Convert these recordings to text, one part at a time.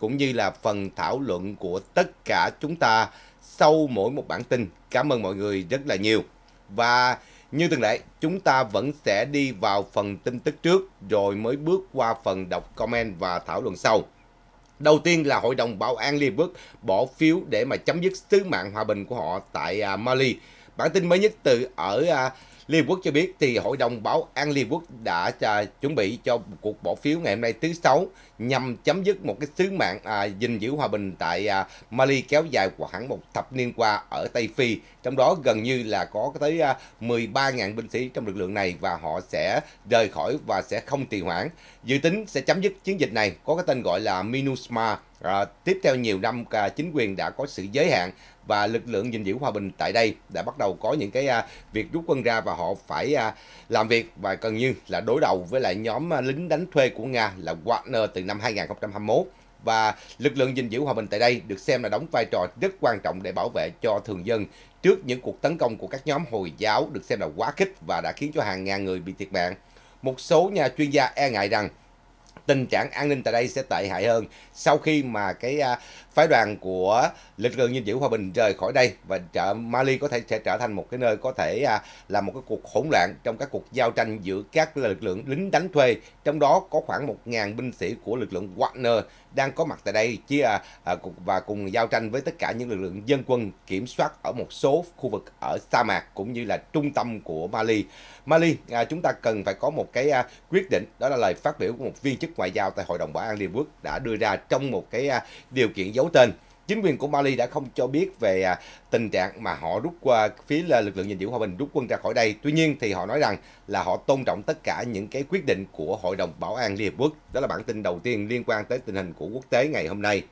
cũng như là phần thảo luận của tất cả chúng ta sau mỗi một bản tin. Cảm ơn mọi người rất là nhiều. Và như thường lệ, chúng ta vẫn sẽ đi vào phần tin tức trước rồi mới bước qua phần đọc comment và thảo luận sau. Đầu tiên là Hội đồng Bảo an Liên Quốc bỏ phiếu để mà chấm dứt sứ mạng hòa bình của họ tại à, Mali. Bản tin mới nhất từ ở à, Liên Quốc cho biết thì Hội đồng Bảo an Liên Quốc đã à, chuẩn bị cho cuộc bỏ phiếu ngày hôm nay thứ Sáu nhằm chấm dứt một cái sứ mạng à, gìn giữ hòa bình tại à, Mali kéo dài khoảng một thập niên qua ở Tây Phi. Trong đó gần như là có tới 13.000 à, binh sĩ trong lực lượng này và họ sẽ rời khỏi và sẽ không trì hoãn. Dự tính sẽ chấm dứt chiến dịch này có cái tên gọi là MINUSMA. À, tiếp theo nhiều năm à, chính quyền đã có sự giới hạn và lực lượng gìn giữ hòa bình tại đây đã bắt đầu có những cái à, việc rút quân ra và họ phải à, làm việc và gần như là đối đầu với lại nhóm à, lính đánh thuê của Nga là Wagner từ năm 2021 và lực lượng gìn giữ hòa bình tại đây được xem là đóng vai trò rất quan trọng để bảo vệ cho thường dân trước những cuộc tấn công của các nhóm Hồi giáo được xem là quá khích và đã khiến cho hàng ngàn người bị thiệt mạng. Một số nhà chuyên gia e ngại rằng tình trạng an ninh tại đây sẽ tệ hại hơn sau khi mà cái à, phái đoàn của lực lượng gìn giữ hòa bình rời khỏi đây và chợ Mali có thể sẽ trở thành một cái nơi có thể à, là một cái cuộc hỗn loạn trong các cuộc giao tranh giữa các lực lượng lính đánh thuê trong đó có khoảng 1.000 binh sĩ của lực lượng Wagner đang có mặt tại đây chia à, à, và cùng giao tranh với tất cả những lực lượng dân quân kiểm soát ở một số khu vực ở sa mạc cũng như là trung tâm của Mali. Mali, à, chúng ta cần phải có một cái quyết định đó là lời phát biểu của một viên chức ngoại giao tại Hội đồng Bảo an Liên Quốc đã đưa ra trong một cái điều kiện giấu tên chính quyền của Mali đã không cho biết về à, tình trạng mà họ rút qua phía lực lượng gìn giữ hòa bình rút quân ra khỏi đây. Tuy nhiên thì họ nói rằng là họ tôn trọng tất cả những cái quyết định của Hội đồng Bảo an Liên Hợp Quốc. Đó là bản tin đầu tiên liên quan tới tình hình của quốc tế ngày hôm nay.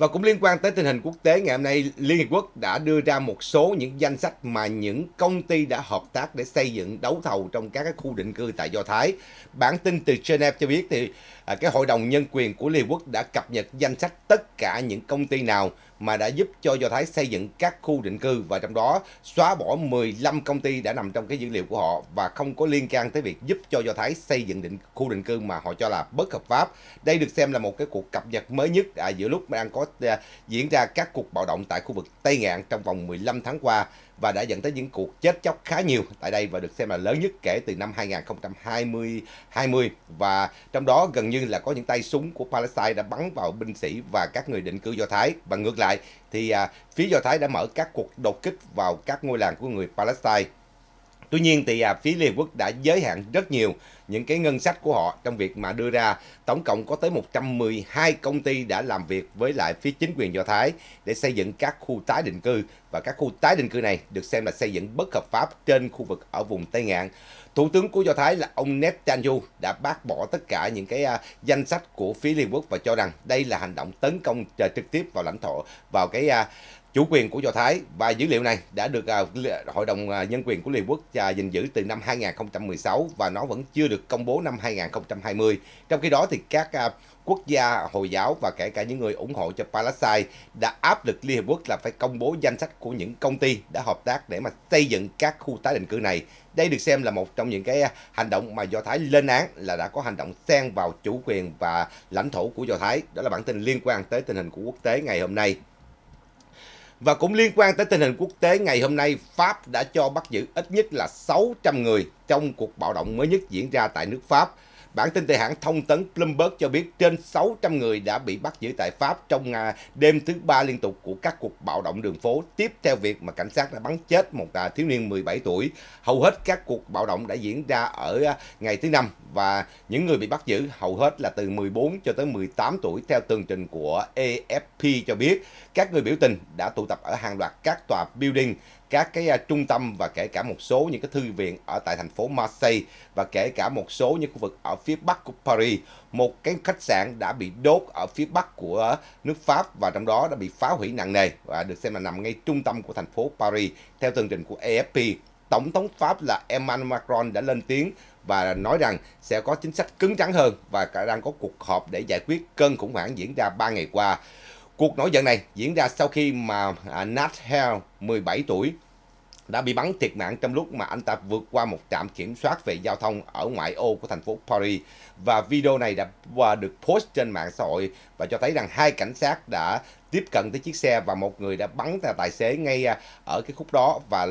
Và cũng liên quan tới tình hình quốc tế, ngày hôm nay Liên Hiệp Quốc đã đưa ra một số những danh sách mà những công ty đã hợp tác để xây dựng đấu thầu trong các cái khu định cư tại Do Thái. Bản tin từ Geneva cho biết thì à, cái Hội đồng Nhân quyền của Liên Hiệp Quốc đã cập nhật danh sách tất cả những công ty nào mà đã giúp cho Do Thái xây dựng các khu định cư và trong đó xóa bỏ 15 công ty đã nằm trong cái dữ liệu của họ và không có liên can tới việc giúp cho Do Thái xây dựng định khu định cư mà họ cho là bất hợp pháp. Đây được xem là một cái cuộc cập nhật mới nhất à, giữa lúc đang có à, diễn ra các cuộc bạo động tại khu vực Tây Ngạn trong vòng 15 tháng qua và đã dẫn tới những cuộc chết chóc khá nhiều tại đây và được xem là lớn nhất kể từ năm 2020 20 và trong đó gần như là có những tay súng của Palestine đã bắn vào binh sĩ và các người định cư Do Thái và ngược lại thì à, phía Do Thái đã mở các cuộc đột kích vào các ngôi làng của người Palestine. Tuy nhiên thì à, phía Liên Quốc đã giới hạn rất nhiều những cái ngân sách của họ trong việc mà đưa ra tổng cộng có tới 112 công ty đã làm việc với lại phía chính quyền Do Thái để xây dựng các khu tái định cư và các khu tái định cư này được xem là xây dựng bất hợp pháp trên khu vực ở vùng Tây Ngạn. Thủ tướng của Do Thái là ông Netanyahu đã bác bỏ tất cả những cái uh, danh sách của phía Liên Quốc và cho rằng đây là hành động tấn công trực tiếp vào lãnh thổ vào cái uh, chủ quyền của Do Thái và dữ liệu này đã được à, Hội đồng à, Nhân quyền của Liên Quốc à, gìn giữ từ năm 2016 và nó vẫn chưa được công bố năm 2020. Trong khi đó thì các quốc gia Hồi giáo và kể cả những người ủng hộ cho Palestine đã áp lực Liên Hợp Quốc là phải công bố danh sách của những công ty đã hợp tác để mà xây dựng các khu tái định cư này. Đây được xem là một trong những cái hành động mà Do Thái lên án là đã có hành động xen vào chủ quyền và lãnh thổ của Do Thái. Đó là bản tin liên quan tới tình hình của quốc tế ngày hôm nay. Và cũng liên quan tới tình hình quốc tế, ngày hôm nay Pháp đã cho bắt giữ ít nhất là 600 người trong cuộc bạo động mới nhất diễn ra tại nước Pháp Bản tin từ hãng thông tấn Bloomberg cho biết trên 600 người đã bị bắt giữ tại Pháp trong à, đêm thứ ba liên tục của các cuộc bạo động đường phố tiếp theo việc mà cảnh sát đã bắn chết một à, thiếu niên 17 tuổi. Hầu hết các cuộc bạo động đã diễn ra ở à, ngày thứ năm và những người bị bắt giữ hầu hết là từ 14 cho tới 18 tuổi theo tường trình của AFP cho biết. Các người biểu tình đã tụ tập ở hàng loạt các tòa building các cái à, trung tâm và kể cả một số những cái thư viện ở tại thành phố Marseille và kể cả một số những khu vực ở phía bắc của Paris. Một cái khách sạn đã bị đốt ở phía bắc của nước Pháp và trong đó đã bị phá hủy nặng nề và được xem là nằm ngay trung tâm của thành phố Paris theo tường trình của AFP. Tổng thống Pháp là Emmanuel Macron đã lên tiếng và nói rằng sẽ có chính sách cứng rắn hơn và cả đang có cuộc họp để giải quyết cơn khủng hoảng diễn ra 3 ngày qua. Cuộc nổi giận này diễn ra sau khi mà à, Nat Hell 17 tuổi đã bị bắn thiệt mạng trong lúc mà anh ta vượt qua một trạm kiểm soát về giao thông ở ngoại ô của thành phố Paris. Và video này đã được post trên mạng xã hội và cho thấy rằng hai cảnh sát đã tiếp cận tới chiếc xe và một người đã bắn tài xế ngay à, ở cái khúc đó và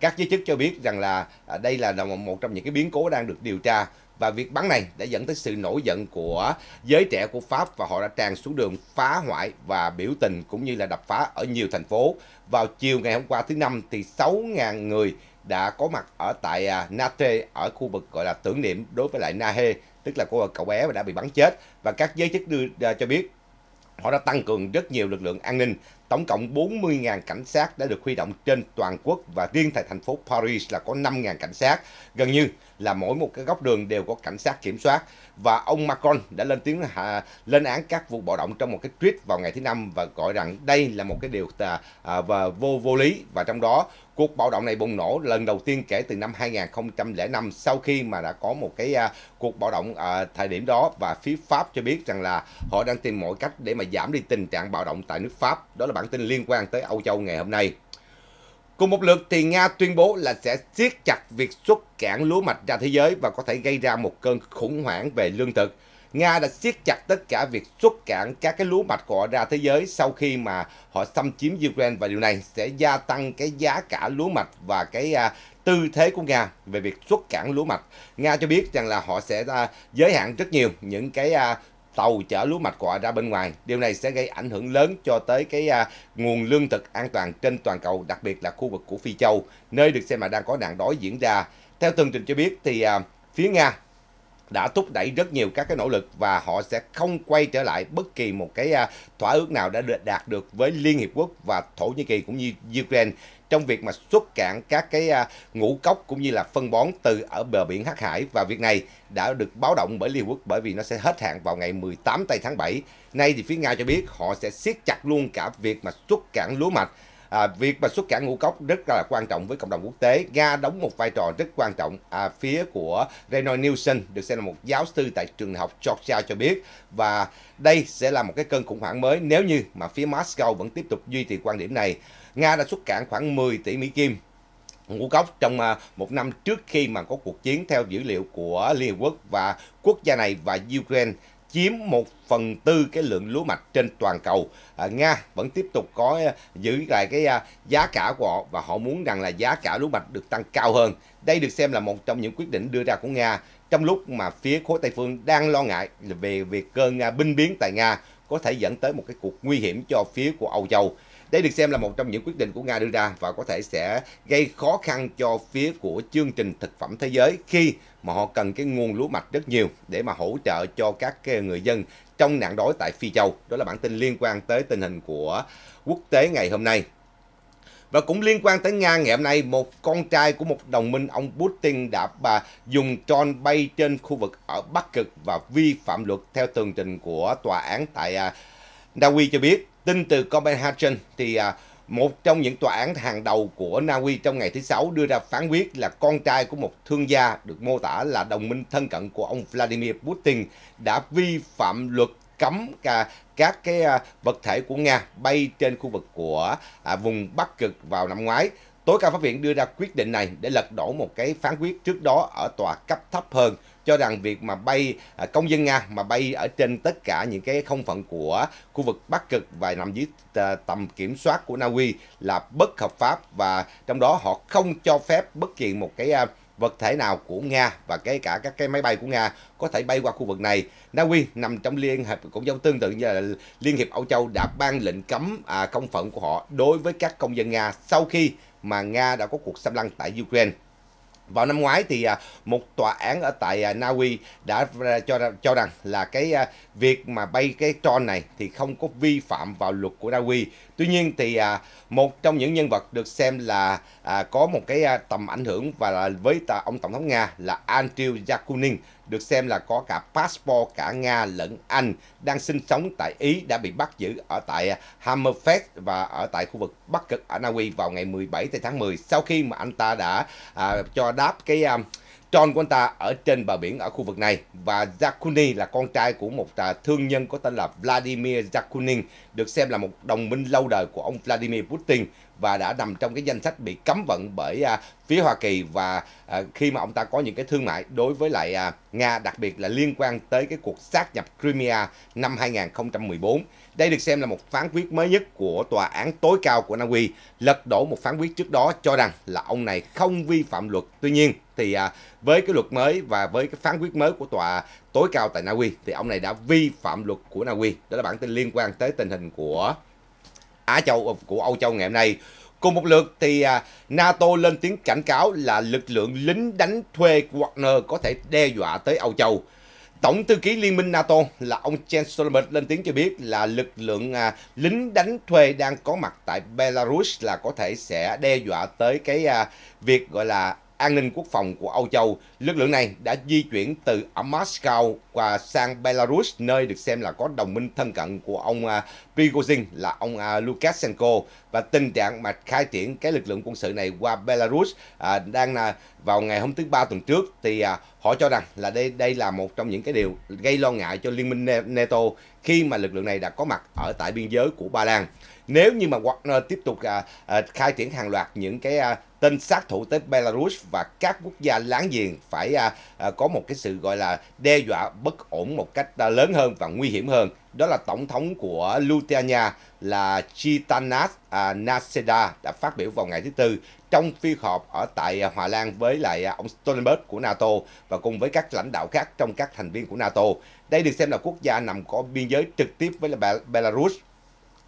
các giới chức cho biết rằng là à, đây là một trong những cái biến cố đang được điều tra và việc bắn này đã dẫn tới sự nổi giận của giới trẻ của Pháp và họ đã tràn xuống đường phá hoại và biểu tình cũng như là đập phá ở nhiều thành phố. Vào chiều ngày hôm qua thứ Năm thì 6.000 người đã có mặt ở tại à, Nate ở khu vực gọi là tưởng niệm đối với lại Nahe tức là cô cậu bé mà đã bị bắn chết và các giới chức đưa à, cho biết họ đã tăng cường rất nhiều lực lượng an ninh tổng cộng 40.000 cảnh sát đã được huy động trên toàn quốc và riêng tại thành phố Paris là có 5.000 cảnh sát gần như là mỗi một cái góc đường đều có cảnh sát kiểm soát và ông Macron đã lên tiếng à, lên án các vụ bạo động trong một cái tweet vào ngày thứ năm và gọi rằng đây là một cái điều tà, à, và vô vô lý và trong đó cuộc bạo động này bùng nổ lần đầu tiên kể từ năm 2005 sau khi mà đã có một cái à, cuộc bạo động à, thời điểm đó và phía Pháp cho biết rằng là họ đang tìm mọi cách để mà giảm đi tình trạng bạo động tại nước Pháp. Đó là bản tin liên quan tới Âu Châu ngày hôm nay. Cùng một lượt thì Nga tuyên bố là sẽ siết chặt việc xuất cảng lúa mạch ra thế giới và có thể gây ra một cơn khủng hoảng về lương thực. Nga đã siết chặt tất cả việc xuất cảng các cái lúa mạch của họ ra thế giới sau khi mà họ xâm chiếm Ukraine và điều này sẽ gia tăng cái giá cả lúa mạch và cái à, tư thế của Nga về việc xuất cảng lúa mạch. Nga cho biết rằng là họ sẽ à, giới hạn rất nhiều những cái à, tàu chở lúa mạch của ra bên ngoài. Điều này sẽ gây ảnh hưởng lớn cho tới cái à, nguồn lương thực an toàn trên toàn cầu, đặc biệt là khu vực của Phi Châu, nơi được xem là đang có nạn đói diễn ra. Theo tường trình cho biết thì à, phía Nga đã thúc đẩy rất nhiều các cái nỗ lực và họ sẽ không quay trở lại bất kỳ một cái à, thỏa ước nào đã đạt được với Liên Hiệp Quốc và Thổ Nhĩ Kỳ cũng như Ukraine trong việc mà xuất cạn các cái à, ngũ cốc cũng như là phân bón từ ở bờ biển Hắc Hải và việc này đã được báo động bởi Liên Quốc bởi vì nó sẽ hết hạn vào ngày 18 tây tháng 7. Nay thì phía Nga cho biết họ sẽ siết chặt luôn cả việc mà xuất cạn lúa mạch à, việc mà xuất cảng ngũ cốc rất là quan trọng với cộng đồng quốc tế. Nga đóng một vai trò rất quan trọng. À, phía của Renoy Nielsen được xem là một giáo sư tại trường học Georgia cho biết và đây sẽ là một cái cơn khủng hoảng mới nếu như mà phía Moscow vẫn tiếp tục duy trì quan điểm này. Nga đã xuất cảng khoảng 10 tỷ Mỹ Kim ngũ cốc trong à, một năm trước khi mà có cuộc chiến theo dữ liệu của Liên Hợp Quốc và quốc gia này và Ukraine chiếm một phần tư cái lượng lúa mạch trên toàn cầu. À, Nga vẫn tiếp tục có à, giữ lại cái à, giá cả của họ và họ muốn rằng là giá cả lúa mạch được tăng cao hơn. Đây được xem là một trong những quyết định đưa ra của Nga trong lúc mà phía khối Tây Phương đang lo ngại về việc cơn binh biến tại Nga có thể dẫn tới một cái cuộc nguy hiểm cho phía của Âu Châu. Đây được xem là một trong những quyết định của Nga đưa ra và có thể sẽ gây khó khăn cho phía của chương trình thực phẩm thế giới khi mà họ cần cái nguồn lúa mạch rất nhiều để mà hỗ trợ cho các người dân trong nạn đói tại Phi Châu. Đó là bản tin liên quan tới tình hình của quốc tế ngày hôm nay. Và cũng liên quan tới Nga ngày hôm nay, một con trai của một đồng minh ông Putin đã bà dùng tròn bay trên khu vực ở Bắc Cực và vi phạm luật theo tường trình của tòa án tại à, Na Uy cho biết Tin từ Copenhagen thì à, một trong những tòa án hàng đầu của Na Uy trong ngày thứ Sáu đưa ra phán quyết là con trai của một thương gia được mô tả là đồng minh thân cận của ông Vladimir Putin đã vi phạm luật cấm cả các cái à, vật thể của Nga bay trên khu vực của à, vùng Bắc Cực vào năm ngoái. Tối cao pháp viện đưa ra quyết định này để lật đổ một cái phán quyết trước đó ở tòa cấp thấp hơn cho rằng việc mà bay à, công dân Nga mà bay ở trên tất cả những cái không phận của khu vực Bắc Cực và nằm dưới à, tầm kiểm soát của Na Uy là bất hợp pháp và trong đó họ không cho phép bất kỳ một cái à, vật thể nào của Nga và kể cả các cái máy bay của Nga có thể bay qua khu vực này. Na Uy nằm trong liên hiệp cũng giống tương tự như là Liên hiệp Âu Châu đã ban lệnh cấm à, công phận của họ đối với các công dân Nga sau khi mà Nga đã có cuộc xâm lăng tại Ukraine vào năm ngoái thì à, một tòa án ở tại à, Na Uy đã à, cho cho rằng là cái việc mà bay cái tròn này thì không có vi phạm vào luật của Na Uy Tuy nhiên thì à, một trong những nhân vật được xem là à, có một cái à, tầm ảnh hưởng và là với ta, ông tổng thống Nga là Andriy Yakunin được xem là có cả passport cả Nga lẫn Anh đang sinh sống tại Ý đã bị bắt giữ ở tại à, Hammerfest và ở tại khu vực Bắc Cực ở Na Uy vào ngày 17 tháng 10 sau khi mà anh ta đã à, cho đáp cái à, John của anh ta ở trên bờ biển ở khu vực này và Zakuni là con trai của một à, thương nhân có tên là Vladimir Zakunin được xem là một đồng minh lâu đời của ông Vladimir Putin và đã nằm trong cái danh sách bị cấm vận bởi à, phía Hoa Kỳ và à, khi mà ông ta có những cái thương mại đối với lại Nga đặc biệt là liên quan tới cái cuộc sát nhập Crimea năm 2014 đây được xem là một phán quyết mới nhất của tòa án tối cao của Na Uy lật đổ một phán quyết trước đó cho rằng là ông này không vi phạm luật. Tuy nhiên thì à, với cái luật mới và với cái phán quyết mới của tòa tối cao tại Na Uy thì ông này đã vi phạm luật của Na Uy. Đó là bản tin liên quan tới tình hình của Á Châu ờ, của Âu Châu ngày hôm nay. Cùng một lượt thì à, NATO lên tiếng cảnh cáo là lực lượng lính đánh thuê Wagner có thể đe dọa tới Âu Châu. Tổng thư ký Liên minh NATO là ông Jens Stoltenberg lên tiếng cho biết là lực lượng à, lính đánh thuê đang có mặt tại Belarus là có thể sẽ đe dọa tới cái à, việc gọi là an ninh quốc phòng của Âu Châu, lực lượng này đã di chuyển từ ở Moscow qua sang Belarus, nơi được xem là có đồng minh thân cận của ông à, Prigozhin là ông à, Lukashenko. Và tình trạng mà khai triển cái lực lượng quân sự này qua Belarus à, đang là vào ngày hôm thứ ba tuần trước thì à, họ cho rằng là đây đây là một trong những cái điều gây lo ngại cho liên minh NATO khi mà lực lượng này đã có mặt ở tại biên giới của Ba Lan nếu như mà Wagner tiếp tục à, à, khai triển hàng loạt những cái à, tên sát thủ tới Belarus và các quốc gia láng giềng phải à, à, có một cái sự gọi là đe dọa bất ổn một cách à, lớn hơn và nguy hiểm hơn. Đó là tổng thống của Lithuania là Chitanas à, Naseda đã phát biểu vào ngày thứ tư trong phiên họp ở tại Hòa Lan với lại à, ông Stoltenberg của NATO và cùng với các lãnh đạo khác trong các thành viên của NATO. Đây được xem là quốc gia nằm có biên giới trực tiếp với là Belarus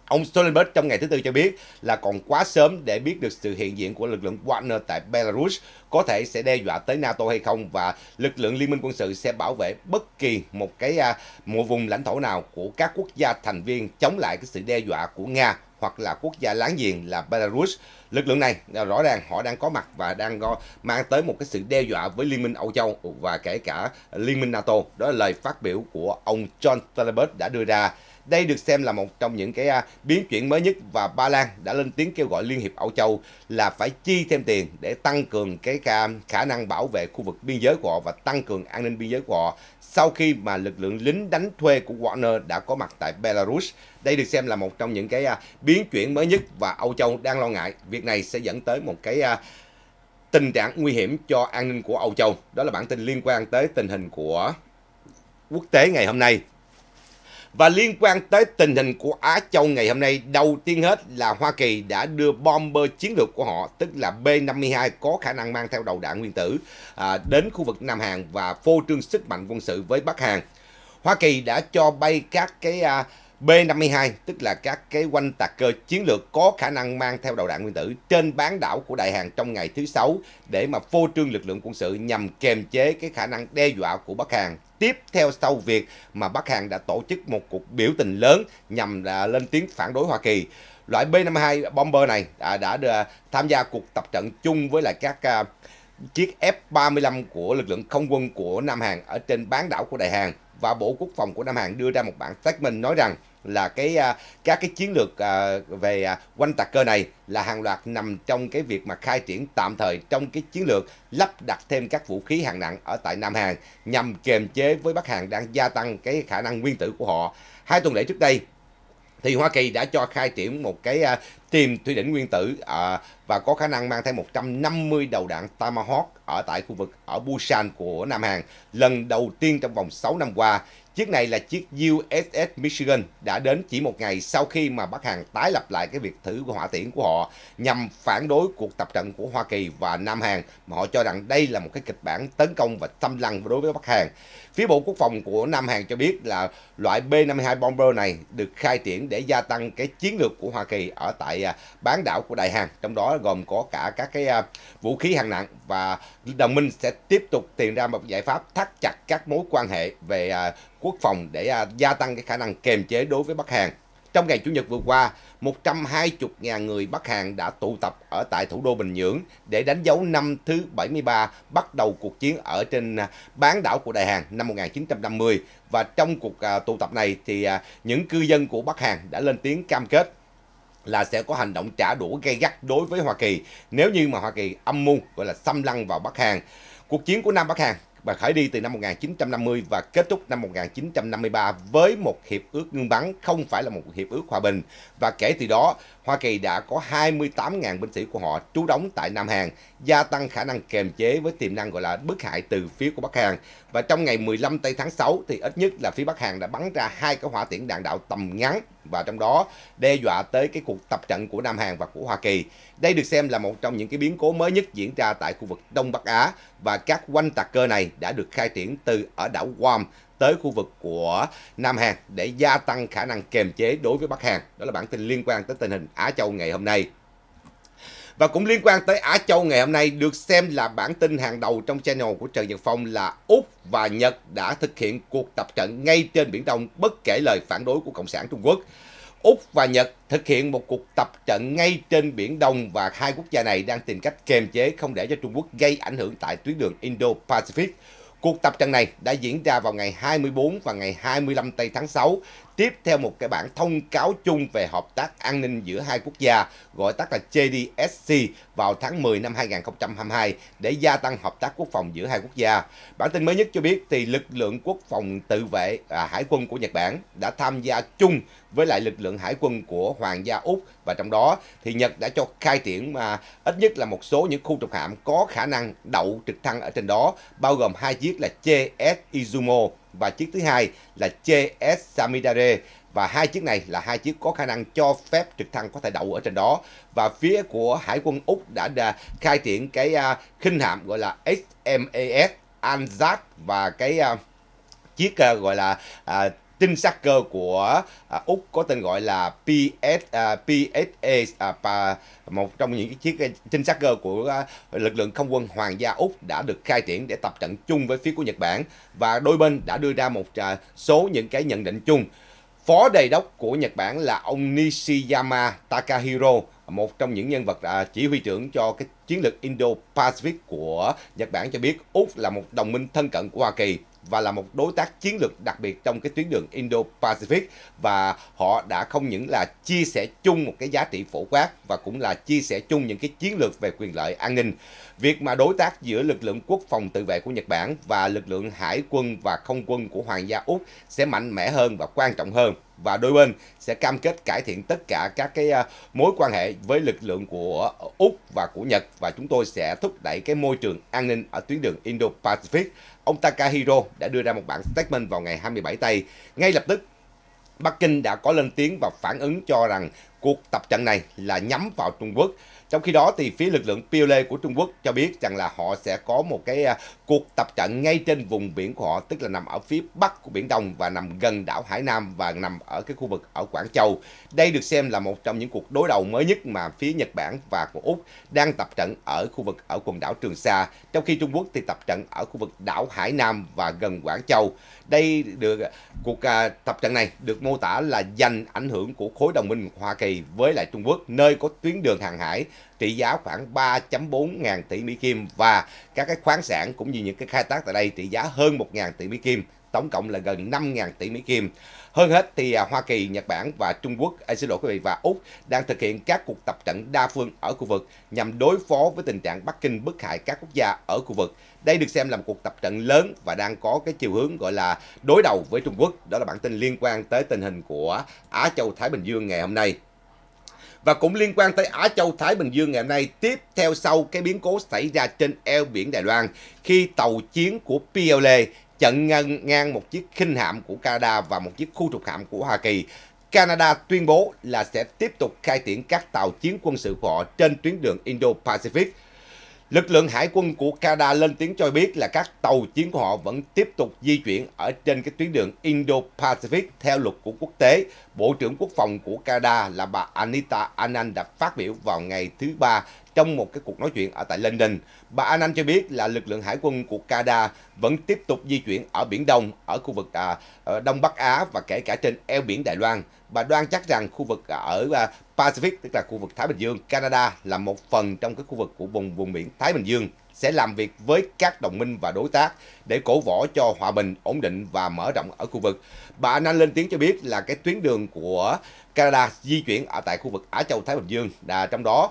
Ông Stoltenberg trong ngày thứ Tư cho biết là còn quá sớm để biết được sự hiện diện của lực lượng Wagner tại Belarus có thể sẽ đe dọa tới NATO hay không và lực lượng liên minh quân sự sẽ bảo vệ bất kỳ một cái à, một vùng lãnh thổ nào của các quốc gia thành viên chống lại cái sự đe dọa của Nga hoặc là quốc gia láng giềng là Belarus. Lực lượng này à, rõ ràng họ đang có mặt và đang mang tới một cái sự đe dọa với Liên minh Âu Châu và kể cả Liên minh NATO. Đó là lời phát biểu của ông John Stoltenberg đã đưa ra. Đây được xem là một trong những cái à, biến chuyển mới nhất và Ba Lan đã lên tiếng kêu gọi Liên hiệp Âu Châu là phải chi thêm tiền để tăng cường cái khả năng bảo vệ khu vực biên giới của họ và tăng cường an ninh biên giới của họ sau khi mà lực lượng lính đánh thuê của Wagner đã có mặt tại Belarus. Đây được xem là một trong những cái à, biến chuyển mới nhất và Âu Châu đang lo ngại việc này sẽ dẫn tới một cái à, tình trạng nguy hiểm cho an ninh của Âu Châu. Đó là bản tin liên quan tới tình hình của quốc tế ngày hôm nay. Và liên quan tới tình hình của Á Châu ngày hôm nay, đầu tiên hết là Hoa Kỳ đã đưa bomber chiến lược của họ, tức là B-52 có khả năng mang theo đầu đạn nguyên tử à, đến khu vực Nam Hàn và phô trương sức mạnh quân sự với Bắc Hàn. Hoa Kỳ đã cho bay các cái à, B-52, tức là các cái quanh tạc cơ chiến lược có khả năng mang theo đầu đạn nguyên tử trên bán đảo của Đại Hàn trong ngày thứ Sáu để mà phô trương lực lượng quân sự nhằm kềm chế cái khả năng đe dọa của Bắc Hàn tiếp theo sau việc mà Bắc Hàn đã tổ chức một cuộc biểu tình lớn nhằm đã à, lên tiếng phản đối Hoa Kỳ. Loại B-52 bomber này à, đã, đã, à, đã tham gia cuộc tập trận chung với lại các uh, chiếc F-35 của lực lượng không quân của Nam Hàn ở trên bán đảo của Đại Hàn và Bộ Quốc phòng của Nam Hàn đưa ra một bản statement nói rằng là cái à, các cái chiến lược à, về à, quanh tạc cơ này là hàng loạt nằm trong cái việc mà khai triển tạm thời trong cái chiến lược lắp đặt thêm các vũ khí hạng nặng ở tại Nam Hàn nhằm kiềm chế với Bắc Hàn đang gia tăng cái khả năng nguyên tử của họ. Hai tuần lễ trước đây, thì Hoa Kỳ đã cho khai triển một cái à, tìm thủy đỉnh nguyên tử à, và có khả năng mang theo 150 đầu đạn Tomahawk ở tại khu vực ở Busan của Nam Hàn lần đầu tiên trong vòng 6 năm qua Chiếc này là chiếc USS Michigan đã đến chỉ một ngày sau khi mà Bắc Hàn tái lập lại cái việc thử hỏa tiễn của họ nhằm phản đối cuộc tập trận của Hoa Kỳ và Nam Hàn mà họ cho rằng đây là một cái kịch bản tấn công và xâm lăng đối với Bắc Hàn. Phía Bộ Quốc phòng của Nam Hàn cho biết là loại B-52 Bomber này được khai triển để gia tăng cái chiến lược của Hoa Kỳ ở tại à, bán đảo của Đại Hàn, trong đó gồm có cả các cái à, vũ khí hạng nặng và đồng minh sẽ tiếp tục tìm ra một giải pháp thắt chặt các mối quan hệ về à, quốc phòng để à, gia tăng cái khả năng kềm chế đối với Bắc Hàn. Trong ngày Chủ nhật vừa qua, 120.000 người Bắc Hàn đã tụ tập ở tại thủ đô Bình Nhưỡng để đánh dấu năm thứ 73 bắt đầu cuộc chiến ở trên à, bán đảo của Đại Hàn năm 1950. Và trong cuộc à, tụ tập này thì những cư dân của Bắc Hàn đã lên tiếng cam kết là sẽ có hành động trả đũa gay gắt đối với Hoa Kỳ nếu như mà Hoa Kỳ âm mưu gọi là xâm lăng vào Bắc Hàn. Cuộc chiến của Nam Bắc Hàn và khởi đi từ năm 1950 và kết thúc năm 1953 với một hiệp ước ngưng bắn không phải là một hiệp ước hòa bình và kể từ đó Hoa Kỳ đã có 28.000 binh sĩ của họ trú đóng tại Nam Hàn, gia tăng khả năng kềm chế với tiềm năng gọi là bức hại từ phía của Bắc Hàn. Và trong ngày 15 tây tháng 6 thì ít nhất là phía Bắc Hàn đã bắn ra hai cái hỏa tiễn đạn đạo tầm ngắn và trong đó đe dọa tới cái cuộc tập trận của Nam Hàn và của Hoa Kỳ. Đây được xem là một trong những cái biến cố mới nhất diễn ra tại khu vực Đông Bắc Á và các quanh tạc cơ này đã được khai triển từ ở đảo Guam tới khu vực của Nam Hàn để gia tăng khả năng kiềm chế đối với Bắc Hàn. Đó là bản tin liên quan tới tình hình Á Châu ngày hôm nay. Và cũng liên quan tới Á Châu ngày hôm nay được xem là bản tin hàng đầu trong channel của Trần Nhật Phong là Úc và Nhật đã thực hiện cuộc tập trận ngay trên Biển Đông bất kể lời phản đối của Cộng sản Trung Quốc. Úc và Nhật thực hiện một cuộc tập trận ngay trên Biển Đông và hai quốc gia này đang tìm cách kiềm chế không để cho Trung Quốc gây ảnh hưởng tại tuyến đường Indo-Pacific Cuộc tập trận này đã diễn ra vào ngày 24 và ngày 25 tây tháng 6, tiếp theo một cái bản thông cáo chung về hợp tác an ninh giữa hai quốc gia, gọi tắt là JDSC, vào tháng 10 năm 2022 để gia tăng hợp tác quốc phòng giữa hai quốc gia. Bản tin mới nhất cho biết thì lực lượng quốc phòng tự vệ à, hải quân của Nhật Bản đã tham gia chung với lại lực lượng hải quân của Hoàng gia Úc và trong đó thì Nhật đã cho khai triển mà ít nhất là một số những khu trục hạm có khả năng đậu trực thăng ở trên đó bao gồm hai chiếc là JS Izumo và chiếc thứ hai là JS Samidare và hai chiếc này là hai chiếc có khả năng cho phép trực thăng có thể đậu ở trên đó và phía của hải quân úc đã, khai triển cái uh, khinh hạm gọi là HMAS Anzac và cái à, chiếc à, gọi là tin sát cơ của à, Úc có tên gọi là PS, à, PSA, à, một trong những chiếc à, tin sát cơ của à, lực lượng không quân Hoàng gia Úc đã được khai triển để tập trận chung với phía của Nhật Bản và đôi bên đã đưa ra một à, số những cái nhận định chung. Phó đầy đốc của Nhật Bản là ông Nishiyama Takahiro, một trong những nhân vật à, chỉ huy trưởng cho cái chiến lược Indo-Pacific của Nhật Bản cho biết Úc là một đồng minh thân cận của Hoa Kỳ và là một đối tác chiến lược đặc biệt trong cái tuyến đường Indo-Pacific và họ đã không những là chia sẻ chung một cái giá trị phổ quát và cũng là chia sẻ chung những cái chiến lược về quyền lợi an ninh. Việc mà đối tác giữa lực lượng quốc phòng tự vệ của Nhật Bản và lực lượng hải quân và không quân của Hoàng gia Úc sẽ mạnh mẽ hơn và quan trọng hơn và đôi bên sẽ cam kết cải thiện tất cả các cái à, mối quan hệ với lực lượng của Úc và của Nhật và chúng tôi sẽ thúc đẩy cái môi trường an ninh ở tuyến đường Indo-Pacific. Ông Takahiro đã đưa ra một bản statement vào ngày 27 tây. Ngay lập tức, Bắc Kinh đã có lên tiếng và phản ứng cho rằng cuộc tập trận này là nhắm vào Trung Quốc. Trong khi đó thì phía lực lượng PLA e của Trung Quốc cho biết rằng là họ sẽ có một cái à, cuộc tập trận ngay trên vùng biển của họ, tức là nằm ở phía bắc của Biển Đông và nằm gần đảo Hải Nam và nằm ở cái khu vực ở Quảng Châu. Đây được xem là một trong những cuộc đối đầu mới nhất mà phía Nhật Bản và của Úc đang tập trận ở khu vực ở quần đảo Trường Sa, trong khi Trung Quốc thì tập trận ở khu vực đảo Hải Nam và gần Quảng Châu. Đây được cuộc à, tập trận này được mô tả là giành ảnh hưởng của khối đồng minh Hoa Kỳ với lại Trung Quốc nơi có tuyến đường hàng hải trị giá khoảng 3.4 ngàn tỷ Mỹ Kim và các cái khoáng sản cũng như những cái khai thác tại đây trị giá hơn 1 ngàn tỷ Mỹ Kim, tổng cộng là gần 5 ngàn tỷ Mỹ Kim. Hơn hết thì à, Hoa Kỳ, Nhật Bản và Trung Quốc, à, xin lỗi quý vị và Úc đang thực hiện các cuộc tập trận đa phương ở khu vực nhằm đối phó với tình trạng Bắc Kinh bức hại các quốc gia ở khu vực. Đây được xem là một cuộc tập trận lớn và đang có cái chiều hướng gọi là đối đầu với Trung Quốc. Đó là bản tin liên quan tới tình hình của Á Châu Thái Bình Dương ngày hôm nay. Và cũng liên quan tới Á Châu Thái Bình Dương ngày hôm nay, tiếp theo sau cái biến cố xảy ra trên eo biển Đài Loan khi tàu chiến của PLA e chặn ngang, ngang một chiếc khinh hạm của Canada và một chiếc khu trục hạm của Hoa Kỳ. Canada tuyên bố là sẽ tiếp tục khai triển các tàu chiến quân sự của họ trên tuyến đường Indo-Pacific. Lực lượng hải quân của Canada lên tiếng cho biết là các tàu chiến của họ vẫn tiếp tục di chuyển ở trên cái tuyến đường Indo-Pacific theo luật của quốc tế Bộ trưởng Quốc phòng của Canada là bà Anita Anand đã phát biểu vào ngày thứ Ba trong một cái cuộc nói chuyện ở tại London. Bà Anand cho biết là lực lượng hải quân của Canada vẫn tiếp tục di chuyển ở Biển Đông, ở khu vực à, ở Đông Bắc Á và kể cả trên eo biển Đài Loan. Bà đoan chắc rằng khu vực ở à, Pacific, tức là khu vực Thái Bình Dương, Canada là một phần trong cái khu vực của vùng vùng biển Thái Bình Dương sẽ làm việc với các đồng minh và đối tác để cổ võ cho hòa bình, ổn định và mở rộng ở khu vực. Bà Anh lên tiếng cho biết là cái tuyến đường của Canada di chuyển ở tại khu vực Á Châu Thái Bình Dương là trong đó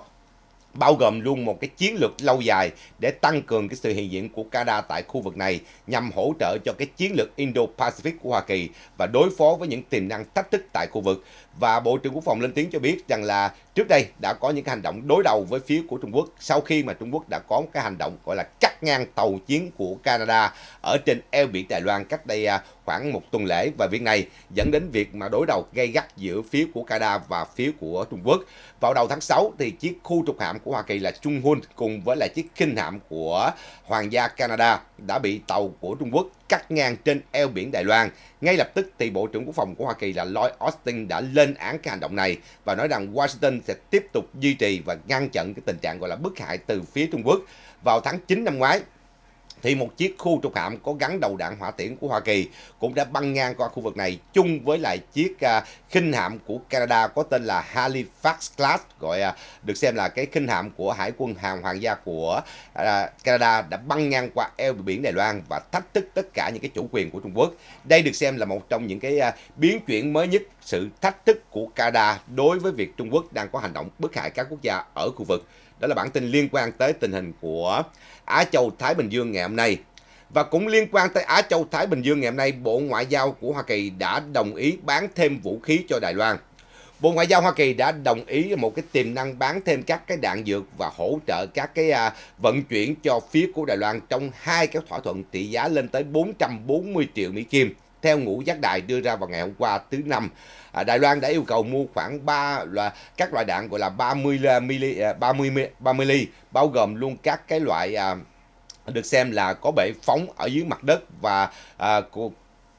bao gồm luôn một cái chiến lược lâu dài để tăng cường cái sự hiện diện của Canada tại khu vực này nhằm hỗ trợ cho cái chiến lược Indo-Pacific của Hoa Kỳ và đối phó với những tiềm năng thách thức tại khu vực và Bộ trưởng Quốc phòng lên tiếng cho biết rằng là trước đây đã có những cái hành động đối đầu với phía của Trung Quốc sau khi mà Trung Quốc đã có một cái hành động gọi là cắt ngang tàu chiến của Canada ở trên eo biển Đài Loan cách đây à, khoảng một tuần lễ và việc này dẫn đến việc mà đối đầu gây gắt giữa phía của Canada và phía của Trung Quốc. Vào đầu tháng 6 thì chiếc khu trục hạm của Hoa Kỳ là Trung Hun cùng với là chiếc khinh hạm của Hoàng gia Canada đã bị tàu của Trung Quốc cắt ngang trên eo biển Đài Loan. Ngay lập tức thì Bộ trưởng Quốc phòng của Hoa Kỳ là Lloyd Austin đã lên lên án cái hành động này và nói rằng Washington sẽ tiếp tục duy trì và ngăn chặn cái tình trạng gọi là bức hại từ phía Trung Quốc. Vào tháng 9 năm ngoái, thì một chiếc khu trục hạm có gắn đầu đạn hỏa tiễn của Hoa Kỳ cũng đã băng ngang qua khu vực này chung với lại chiếc à, khinh hạm của Canada có tên là Halifax Class gọi à, được xem là cái khinh hạm của Hải quân hàng hoàng gia của à, Canada đã băng ngang qua eo biển Đài Loan và thách thức tất cả những cái chủ quyền của Trung Quốc. Đây được xem là một trong những cái à, biến chuyển mới nhất sự thách thức của Canada đối với việc Trung Quốc đang có hành động bức hại các quốc gia ở khu vực. Đó là bản tin liên quan tới tình hình của Á Châu Thái Bình Dương ngày hôm nay. Và cũng liên quan tới Á Châu Thái Bình Dương ngày hôm nay, Bộ Ngoại giao của Hoa Kỳ đã đồng ý bán thêm vũ khí cho Đài Loan. Bộ Ngoại giao Hoa Kỳ đã đồng ý một cái tiềm năng bán thêm các cái đạn dược và hỗ trợ các cái à, vận chuyển cho phía của Đài Loan trong hai cái thỏa thuận trị giá lên tới 440 triệu Mỹ Kim theo ngũ giác đài đưa ra vào ngày hôm qua thứ năm à, Đài Loan đã yêu cầu mua khoảng 3 loại các loại đạn gọi là 30 mili 30 30 ly bao gồm luôn các cái loại à, được xem là có bể phóng ở dưới mặt đất và à, của,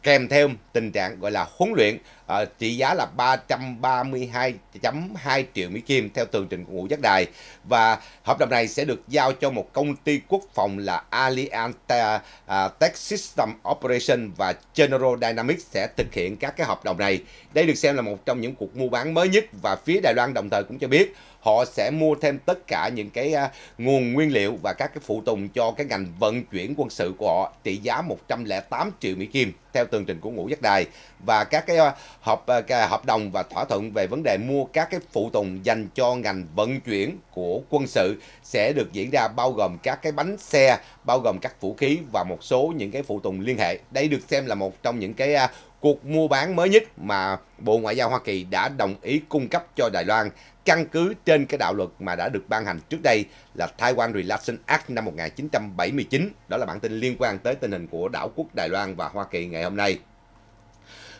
kèm theo tình trạng gọi là huấn luyện à, trị giá là 332.2 triệu Mỹ Kim theo tường trình của Ngũ Giác Đài và hợp đồng này sẽ được giao cho một công ty quốc phòng là Allianz uh, Tech System Operation và General Dynamics sẽ thực hiện các cái hợp đồng này. Đây được xem là một trong những cuộc mua bán mới nhất và phía Đài Loan đồng thời cũng cho biết họ sẽ mua thêm tất cả những cái uh, nguồn nguyên liệu và các cái phụ tùng cho cái ngành vận chuyển quân sự của họ trị giá 108 triệu Mỹ Kim theo tường trình của Ngũ Giác Đài và các cái à, hợp uh, hợp đồng và thỏa thuận về vấn đề mua các cái phụ tùng dành cho ngành vận chuyển của quân sự sẽ được diễn ra bao gồm các cái bánh xe, bao gồm các vũ khí và một số những cái phụ tùng liên hệ. Đây được xem là một trong những cái à, cuộc mua bán mới nhất mà Bộ Ngoại giao Hoa Kỳ đã đồng ý cung cấp cho Đài Loan căn cứ trên cái đạo luật mà đã được ban hành trước đây là Taiwan Relations Act năm 1979. Đó là bản tin liên quan tới tình hình của đảo quốc Đài Loan và Hoa Kỳ ngày hôm nay.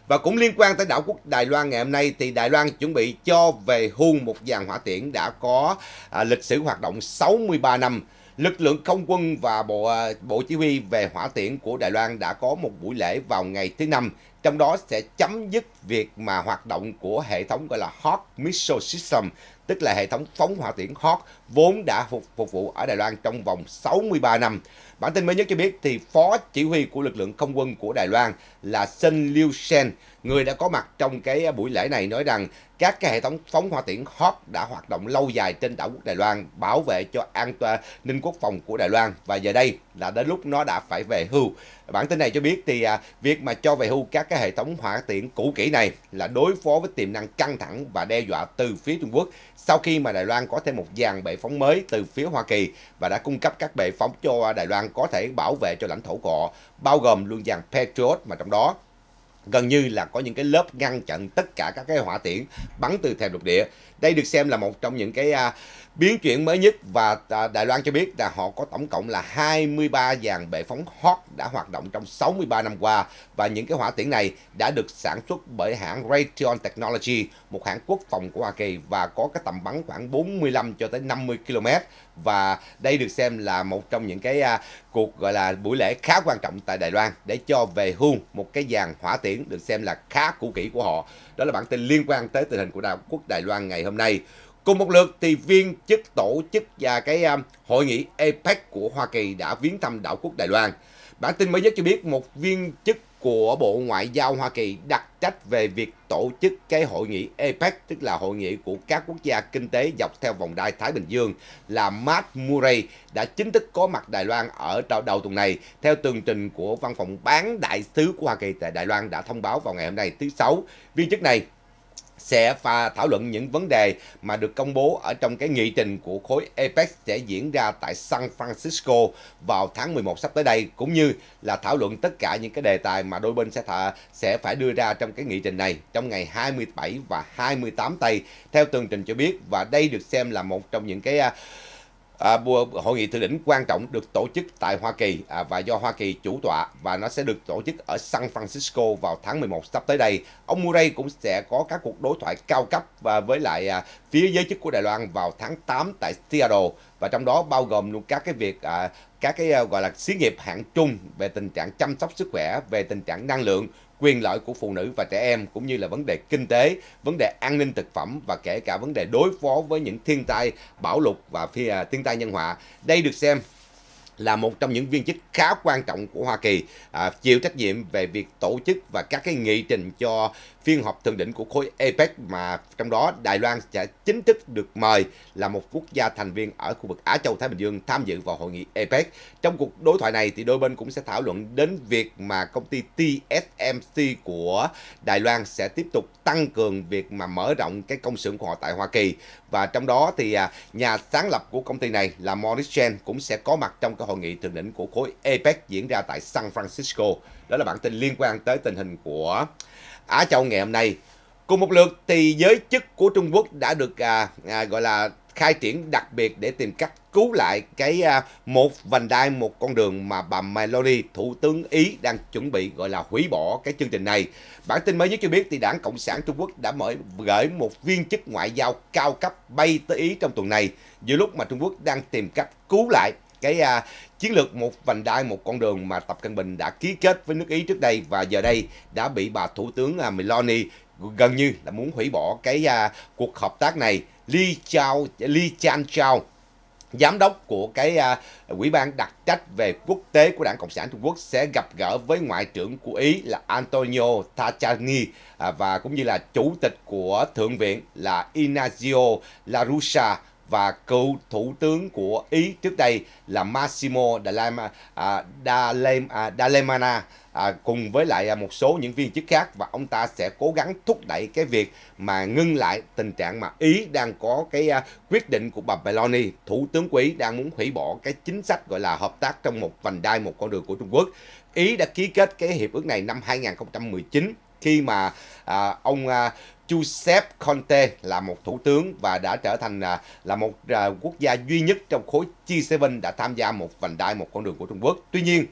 Và cũng liên quan tới đảo quốc Đài Loan ngày hôm nay thì Đài Loan chuẩn bị cho về hưu một dàn hỏa tiễn đã có à, lịch sử hoạt động 63 năm. Lực lượng không quân và bộ à, bộ chỉ huy về hỏa tiễn của Đài Loan đã có một buổi lễ vào ngày thứ năm, trong đó sẽ chấm dứt việc mà hoạt động của hệ thống gọi là Hot Missile System, tức là hệ thống phóng hỏa tiễn Hot vốn đã phục, phục vụ ở Đài Loan trong vòng 63 năm. Bản tin mới nhất cho biết thì phó chỉ huy của lực lượng không quân của Đài Loan là Sun Liu Shen, người đã có mặt trong cái buổi lễ này nói rằng các cái hệ thống phóng hoa tiễn HOT đã hoạt động lâu dài trên đảo quốc Đài Loan bảo vệ cho an toàn ninh quốc phòng của Đài Loan và giờ đây là đến lúc nó đã phải về hưu. Bản tin này cho biết thì à, việc mà cho về hưu các cái hệ thống hỏa tiễn cũ kỹ này là đối phó với tiềm năng căng thẳng và đe dọa từ phía Trung Quốc sau khi mà Đài Loan có thêm một dàn bệ phóng mới từ phía Hoa Kỳ và đã cung cấp các bệ phóng cho Đài Loan có thể bảo vệ cho lãnh thổ của họ, bao gồm luôn dàn Patriot mà trong đó gần như là có những cái lớp ngăn chặn tất cả các cái hỏa tiễn bắn từ thềm lục địa. Đây được xem là một trong những cái à, Biến chuyển mới nhất và à, Đài Loan cho biết là họ có tổng cộng là 23 dàn bệ phóng hot đã hoạt động trong 63 năm qua và những cái hỏa tiễn này đã được sản xuất bởi hãng Raytheon Technology, một hãng quốc phòng của Hoa Kỳ và có cái tầm bắn khoảng 45 cho tới 50 km và đây được xem là một trong những cái à, cuộc gọi là buổi lễ khá quan trọng tại Đài Loan để cho về hưu một cái dàn hỏa tiễn được xem là khá cũ kỹ của họ. Đó là bản tin liên quan tới tình hình của Đảo quốc Đài Loan ngày hôm nay. Cùng một lượt thì viên chức tổ chức và cái um, hội nghị APEC của Hoa Kỳ đã viếng thăm đảo quốc Đài Loan. Bản tin mới nhất cho biết một viên chức của Bộ Ngoại giao Hoa Kỳ đặt trách về việc tổ chức cái hội nghị APEC, tức là hội nghị của các quốc gia kinh tế dọc theo vòng đai Thái Bình Dương, là Matt Murray đã chính thức có mặt Đài Loan ở đầu, đầu tuần này. Theo tường trình của văn phòng bán đại sứ của Hoa Kỳ tại Đài Loan đã thông báo vào ngày hôm nay thứ Sáu, viên chức này sẽ pha thảo luận những vấn đề mà được công bố ở trong cái nghị trình của khối APEC sẽ diễn ra tại San Francisco vào tháng 11 sắp tới đây cũng như là thảo luận tất cả những cái đề tài mà đôi bên sẽ thả, sẽ phải đưa ra trong cái nghị trình này trong ngày 27 và 28 tây theo tường trình cho biết và đây được xem là một trong những cái uh, à, hội nghị thượng đỉnh quan trọng được tổ chức tại Hoa Kỳ à, và do Hoa Kỳ chủ tọa và nó sẽ được tổ chức ở San Francisco vào tháng 11 sắp tới đây. Ông Murray cũng sẽ có các cuộc đối thoại cao cấp và với lại à, phía giới chức của Đài Loan vào tháng 8 tại Seattle và trong đó bao gồm luôn các cái việc à, các cái à, gọi là xí nghiệp hạng trung về tình trạng chăm sóc sức khỏe, về tình trạng năng lượng quyền lợi của phụ nữ và trẻ em cũng như là vấn đề kinh tế, vấn đề an ninh thực phẩm và kể cả vấn đề đối phó với những thiên tai bão lụt và à, thiên tai nhân họa. Đây được xem là một trong những viên chức khá quan trọng của Hoa Kỳ à, chịu trách nhiệm về việc tổ chức và các cái nghị trình cho phiên họp thượng đỉnh của khối APEC mà trong đó Đài Loan sẽ chính thức được mời là một quốc gia thành viên ở khu vực Á Châu Thái Bình Dương tham dự vào hội nghị APEC. Trong cuộc đối thoại này thì đôi bên cũng sẽ thảo luận đến việc mà công ty TSMC của Đài Loan sẽ tiếp tục tăng cường việc mà mở rộng cái công xưởng của họ tại Hoa Kỳ và trong đó thì à, nhà sáng lập của công ty này là Morris Chen cũng sẽ có mặt trong cái hội nghị thượng đỉnh của khối APEC diễn ra tại San Francisco. Đó là bản tin liên quan tới tình hình của Á Châu ngày hôm nay. Cùng một lượt thì giới chức của Trung Quốc đã được à, à, gọi là khai triển đặc biệt để tìm cách cứu lại cái à, một vành đai một con đường mà bà Meloni thủ tướng Ý đang chuẩn bị gọi là hủy bỏ cái chương trình này. Bản tin mới nhất cho biết thì Đảng Cộng sản Trung Quốc đã mở gửi một viên chức ngoại giao cao cấp bay tới Ý trong tuần này giữa lúc mà Trung Quốc đang tìm cách cứu lại cái à, Chiến lược một vành đai một con đường mà Tập Cận Bình đã ký kết với nước Ý trước đây và giờ đây đã bị bà Thủ tướng à, Meloni gần như là muốn hủy bỏ cái uh, cuộc hợp tác này. Lee Chao Lee Chan Chao giám đốc của cái uh, ủy ban đặc trách về quốc tế của Đảng Cộng sản Trung Quốc sẽ gặp gỡ với ngoại trưởng của Ý là Antonio Tajani uh, và cũng như là chủ tịch của thượng viện là Ignacio La Russa và cựu thủ tướng của Ý trước đây là Massimo D'Alema, à, D'Alem, à, D'Alemana à, cùng với lại à, một số những viên chức khác và ông ta sẽ cố gắng thúc đẩy cái việc mà ngưng lại tình trạng mà Ý đang có cái quyết định của bà Meloni, thủ tướng của Ý đang muốn hủy bỏ cái chính sách gọi là hợp tác trong một vành đai một con đường của Trung Quốc. Ý đã ký kết cái hiệp ước này năm 2019 khi mà à, ông à, Giuseppe Conte là một thủ tướng và đã trở thành à, là, một à, quốc gia duy nhất trong khối G7 đã tham gia một vành đai một con đường của Trung Quốc. Tuy nhiên,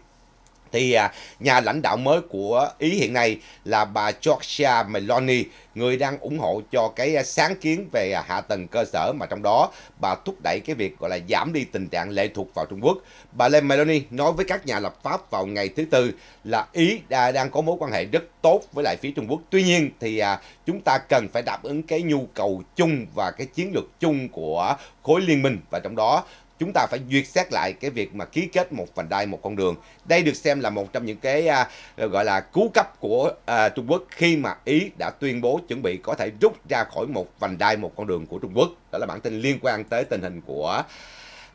thì à, nhà lãnh đạo mới của Ý hiện nay là bà Giorgia Meloni, người đang ủng hộ cho cái à, sáng kiến về à, hạ tầng cơ sở mà trong đó bà thúc đẩy cái việc gọi là giảm đi tình trạng lệ thuộc vào Trung Quốc. Bà Lê Meloni nói với các nhà lập pháp vào ngày thứ Tư là Ý đã, đang có mối quan hệ rất tốt với lại phía Trung Quốc. Tuy nhiên thì chúng ta cần phải đáp ứng cái nhu cầu chung và cái chiến lược chung của khối liên minh và trong đó chúng ta phải duyệt xét lại cái việc mà ký kết một vành đai một con đường. Đây được xem là một trong những cái à, gọi là cứu cấp của à, Trung Quốc khi mà Ý đã tuyên bố chuẩn bị có thể rút ra khỏi một vành đai một con đường của Trung Quốc. Đó là bản tin liên quan tới tình hình của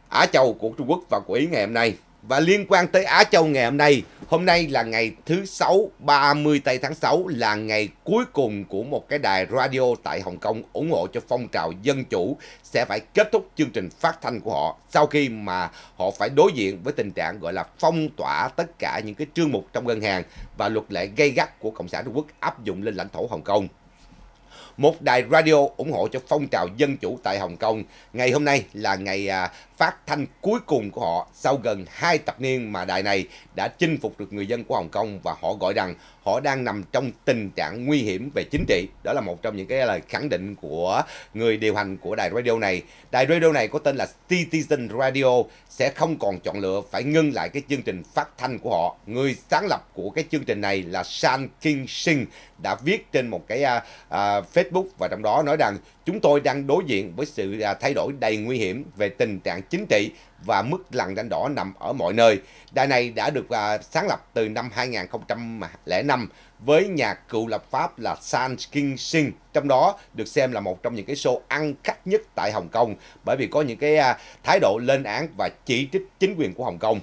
Á Châu của Trung Quốc và của Ý ngày hôm nay. Và liên quan tới Á Châu ngày hôm nay, hôm nay là ngày thứ 6, 30 tây tháng 6 là ngày cuối cùng của một cái đài radio tại Hồng Kông ủng hộ cho phong trào dân chủ sẽ phải kết thúc chương trình phát thanh của họ sau khi mà họ phải đối diện với tình trạng gọi là phong tỏa tất cả những cái chương mục trong ngân hàng và luật lệ gây gắt của Cộng sản Trung Quốc áp dụng lên lãnh thổ Hồng Kông một đài radio ủng hộ cho phong trào dân chủ tại Hồng Kông. Ngày hôm nay là ngày à, phát thanh cuối cùng của họ sau gần 2 thập niên mà đài này đã chinh phục được người dân của Hồng Kông và họ gọi rằng họ đang nằm trong tình trạng nguy hiểm về chính trị. Đó là một trong những cái lời khẳng định của người điều hành của đài radio này. Đài radio này có tên là Citizen Radio sẽ không còn chọn lựa phải ngưng lại cái chương trình phát thanh của họ. Người sáng lập của cái chương trình này là San King Shin đã viết trên một cái uh, uh, Facebook và trong đó nói rằng chúng tôi đang đối diện với sự uh, thay đổi đầy nguy hiểm về tình trạng chính trị và mức lằn đanh đỏ nằm ở mọi nơi. Đài này đã được à, sáng lập từ năm 2005 với nhà cựu lập pháp là San King Sing, trong đó được xem là một trong những cái show ăn khách nhất tại Hồng Kông bởi vì có những cái à, thái độ lên án và chỉ trích chính quyền của Hồng Kông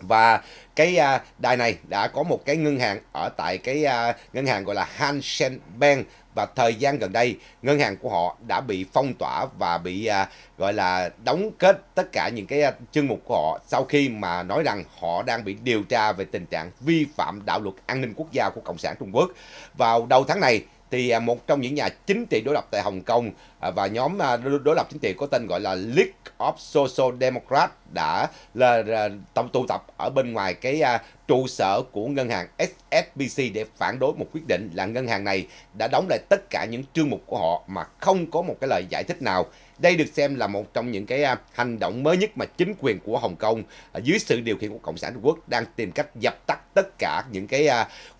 và cái à, đài này đã có một cái ngân hàng ở tại cái à, ngân hàng gọi là Hansen Bank và thời gian gần đây ngân hàng của họ đã bị phong tỏa và bị à, gọi là đóng kết tất cả những cái à, chương mục của họ sau khi mà nói rằng họ đang bị điều tra về tình trạng vi phạm đạo luật an ninh quốc gia của Cộng sản Trung Quốc. Vào đầu tháng này thì à, một trong những nhà chính trị đối lập tại Hồng Kông à, và nhóm à, đối lập chính trị có tên gọi là League of Social Democrats đã là, là tổng tụ tập ở bên ngoài cái uh, trụ sở của ngân hàng SSBC để phản đối một quyết định là ngân hàng này đã đóng lại tất cả những chương mục của họ mà không có một cái lời giải thích nào. Đây được xem là một trong những cái uh, hành động mới nhất mà chính quyền của Hồng Kông uh, dưới sự điều khiển của Cộng sản Trung Quốc đang tìm cách dập tắt tất cả những cái uh,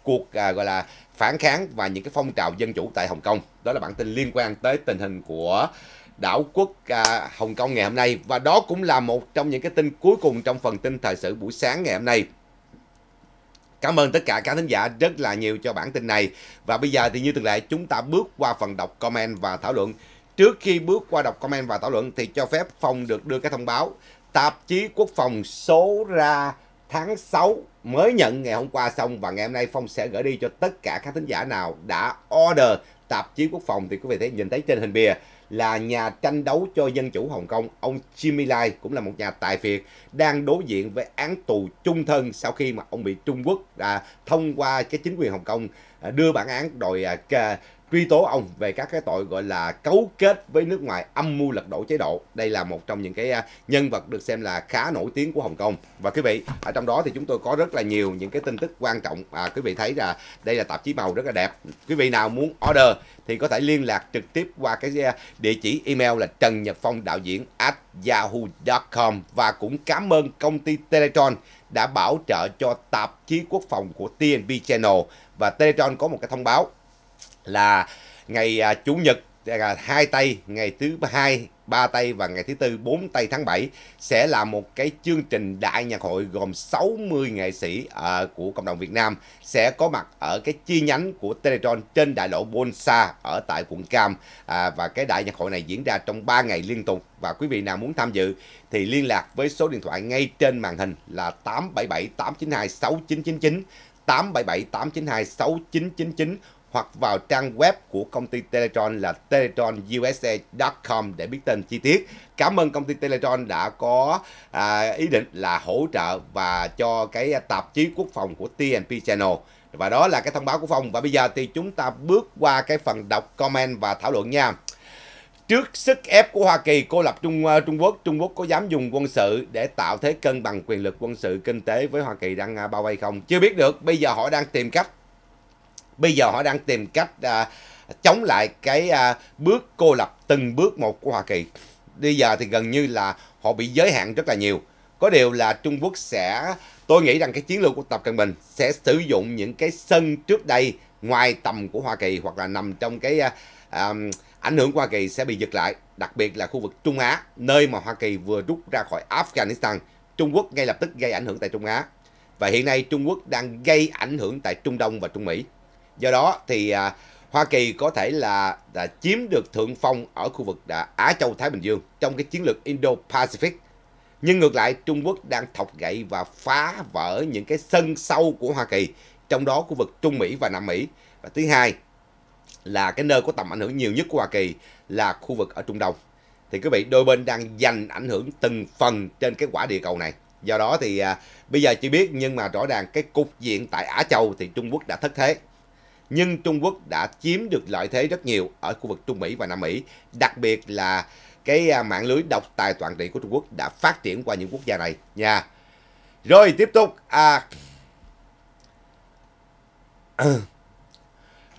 cuộc uh, gọi là phản kháng và những cái phong trào dân chủ tại Hồng Kông. Đó là bản tin liên quan tới tình hình của đảo quốc à, Hồng Kông ngày hôm nay và đó cũng là một trong những cái tin cuối cùng trong phần tin thời sự buổi sáng ngày hôm nay. Cảm ơn tất cả các thính giả rất là nhiều cho bản tin này. Và bây giờ thì như thường lệ chúng ta bước qua phần đọc comment và thảo luận. Trước khi bước qua đọc comment và thảo luận thì cho phép phòng được đưa cái thông báo tạp chí quốc phòng số ra tháng 6 mới nhận ngày hôm qua xong và ngày hôm nay Phong sẽ gửi đi cho tất cả các thính giả nào đã order tạp chí quốc phòng thì quý vị thấy nhìn thấy trên hình bìa là nhà tranh đấu cho dân chủ Hồng Kông, ông Jimmy Lai cũng là một nhà tài phiệt đang đối diện với án tù chung thân sau khi mà ông bị Trung Quốc à, thông qua cái chính quyền Hồng Kông à, đưa bản án đòi truy tố ông về các cái tội gọi là cấu kết với nước ngoài âm mưu lật đổ chế độ. Đây là một trong những cái à, nhân vật được xem là khá nổi tiếng của Hồng Kông. Và quý vị, ở trong đó thì chúng tôi có rất là nhiều những cái tin tức quan trọng. À, quý vị thấy là đây là tạp chí màu rất là đẹp. Quý vị nào muốn order thì có thể liên lạc trực tiếp qua cái à, địa chỉ email là trần nhật phong đạo diễn at yahoo.com và cũng cảm ơn công ty Teletron đã bảo trợ cho tạp chí quốc phòng của TNP Channel và Teletron có một cái thông báo là ngày à, chủ nhật à, hai tây ngày thứ hai ba tây và ngày thứ tư bốn tây tháng 7 sẽ là một cái chương trình đại nhạc hội gồm 60 nghệ sĩ à, của cộng đồng Việt Nam sẽ có mặt ở cái chi nhánh của Teletron trên đại lộ Bonsa ở tại quận Cam và cái đại nhạc hội này diễn ra trong 3 ngày liên tục và quý vị nào muốn tham dự thì liên lạc với số điện thoại ngay trên màn hình là 877 892 6999 877 892 6999 hoặc vào trang web của công ty Teletron là teletronusa.com để biết tên chi tiết. Cảm ơn công ty Teletron đã có à, ý định là hỗ trợ và cho cái tạp chí quốc phòng của TNP Channel. Và đó là cái thông báo của Phong. Và bây giờ thì chúng ta bước qua cái phần đọc comment và thảo luận nha. Trước sức ép của Hoa Kỳ cô lập Trung ờ, Trung Quốc, Trung Quốc có dám dùng quân sự để tạo thế cân bằng quyền lực quân sự kinh tế với Hoa Kỳ đang à, bao vây không? Chưa biết được, bây giờ họ đang tìm cách Bây giờ họ đang tìm cách à, chống lại cái à, bước cô lập từng bước một của Hoa Kỳ. Bây giờ thì gần như là họ bị giới hạn rất là nhiều. Có điều là Trung Quốc sẽ, tôi nghĩ rằng cái chiến lược của Tập Cận Bình sẽ sử dụng những cái sân trước đây ngoài tầm của Hoa Kỳ hoặc là nằm trong cái à, à, ảnh hưởng của Hoa Kỳ sẽ bị giật lại, đặc biệt là khu vực Trung Á, nơi mà Hoa Kỳ vừa rút ra khỏi Afghanistan. Trung Quốc ngay lập tức gây ảnh hưởng tại Trung Á. Và hiện nay Trung Quốc đang gây ảnh hưởng tại Trung Đông và Trung Mỹ. Do đó thì à, Hoa Kỳ có thể là đã à, chiếm được thượng phong ở khu vực đã Á Châu Thái Bình Dương trong cái chiến lược Indo-Pacific. Nhưng ngược lại, Trung Quốc đang thọc gậy và phá vỡ những cái sân sâu của Hoa Kỳ, trong đó khu vực Trung Mỹ và Nam Mỹ. Và thứ hai là cái nơi có tầm ảnh hưởng nhiều nhất của Hoa Kỳ là khu vực ở Trung Đông. Thì quý vị, đôi bên đang giành ảnh hưởng từng phần trên cái quả địa cầu này. Do đó thì à, bây giờ chỉ biết nhưng mà rõ ràng cái cục diện tại Á Châu thì Trung Quốc đã thất thế nhưng Trung Quốc đã chiếm được lợi thế rất nhiều ở khu vực Trung Mỹ và Nam Mỹ, đặc biệt là cái à, mạng lưới độc tài toàn trị của Trung Quốc đã phát triển qua những quốc gia này nha. Rồi tiếp tục à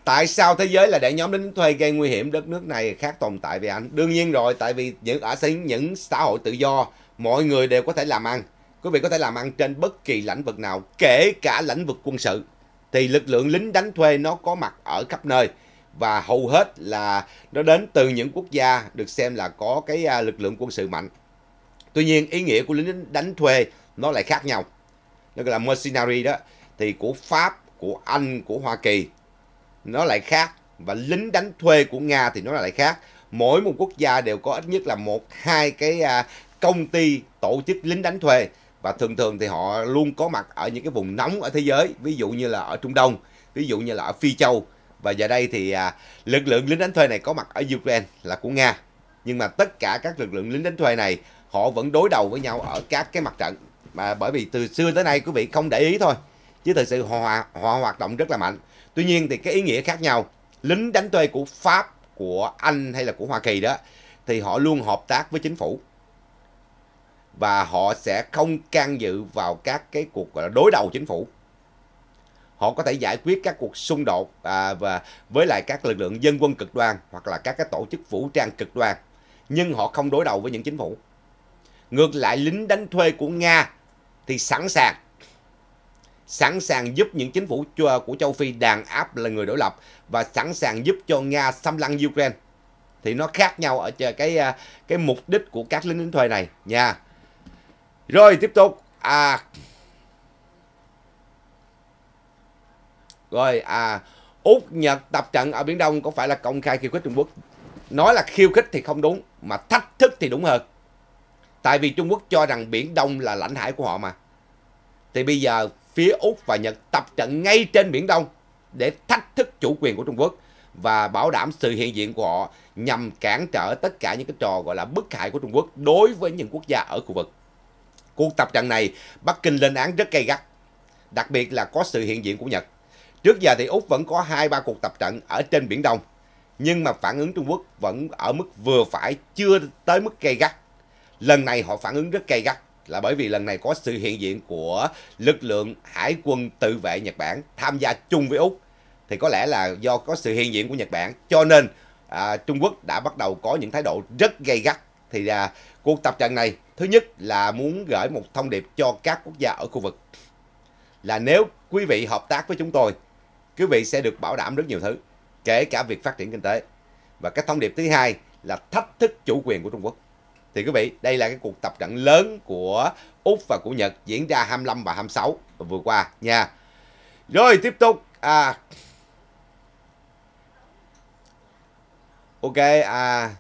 Tại sao thế giới là để nhóm lính thuê gây nguy hiểm đất nước này khác tồn tại về anh? Đương nhiên rồi, tại vì những ở những xã hội tự do, mọi người đều có thể làm ăn. Quý vị có thể làm ăn trên bất kỳ lĩnh vực nào, kể cả lĩnh vực quân sự thì lực lượng lính đánh thuê nó có mặt ở khắp nơi và hầu hết là nó đến từ những quốc gia được xem là có cái à, lực lượng quân sự mạnh. Tuy nhiên ý nghĩa của lính đánh thuê nó lại khác nhau. Nó gọi là mercenary đó thì của Pháp, của Anh, của Hoa Kỳ nó lại khác và lính đánh thuê của Nga thì nó lại khác. Mỗi một quốc gia đều có ít nhất là một hai cái à, công ty tổ chức lính đánh thuê và thường thường thì họ luôn có mặt ở những cái vùng nóng ở thế giới ví dụ như là ở Trung Đông ví dụ như là ở Phi Châu và giờ đây thì à, lực lượng lính đánh thuê này có mặt ở Ukraine là của Nga nhưng mà tất cả các lực lượng lính đánh thuê này họ vẫn đối đầu với nhau ở các cái mặt trận mà bởi vì từ xưa tới nay quý vị không để ý thôi chứ thực sự họ, họ hoạt động rất là mạnh tuy nhiên thì cái ý nghĩa khác nhau lính đánh thuê của Pháp của Anh hay là của Hoa Kỳ đó thì họ luôn hợp tác với chính phủ và họ sẽ không can dự vào các cái cuộc đối đầu chính phủ họ có thể giải quyết các cuộc xung đột à, và với lại các lực lượng dân quân cực đoan hoặc là các cái tổ chức vũ trang cực đoan nhưng họ không đối đầu với những chính phủ ngược lại lính đánh thuê của nga thì sẵn sàng sẵn sàng giúp những chính phủ của châu phi đàn áp là người đối lập và sẵn sàng giúp cho nga xâm lăng ukraine thì nó khác nhau ở cái à, cái mục đích của các lính đánh thuê này nha rồi tiếp tục. À Rồi à Úc Nhật tập trận ở Biển Đông có phải là công khai khiêu khích Trung Quốc? Nói là khiêu khích thì không đúng, mà thách thức thì đúng hơn. Tại vì Trung Quốc cho rằng Biển Đông là lãnh hải của họ mà. Thì bây giờ phía Úc và Nhật tập trận ngay trên Biển Đông để thách thức chủ quyền của Trung Quốc và bảo đảm sự hiện diện của họ nhằm cản trở tất cả những cái trò gọi là bức hại của Trung Quốc đối với những quốc gia ở khu vực. Cuộc tập trận này, Bắc Kinh lên án rất gay gắt, đặc biệt là có sự hiện diện của Nhật. Trước giờ thì Úc vẫn có hai ba cuộc tập trận ở trên Biển Đông, nhưng mà phản ứng Trung Quốc vẫn ở mức vừa phải, chưa tới mức gay gắt. Lần này họ phản ứng rất gay gắt là bởi vì lần này có sự hiện diện của lực lượng hải quân tự vệ Nhật Bản tham gia chung với Úc. Thì có lẽ là do có sự hiện diện của Nhật Bản, cho nên à, Trung Quốc đã bắt đầu có những thái độ rất gay gắt thì à, cuộc tập trận này thứ nhất là muốn gửi một thông điệp cho các quốc gia ở khu vực là nếu quý vị hợp tác với chúng tôi, quý vị sẽ được bảo đảm rất nhiều thứ, kể cả việc phát triển kinh tế. Và cái thông điệp thứ hai là thách thức chủ quyền của Trung Quốc. Thì quý vị, đây là cái cuộc tập trận lớn của Úc và của Nhật diễn ra 25 và 26 vừa qua nha. Rồi tiếp tục à Ok à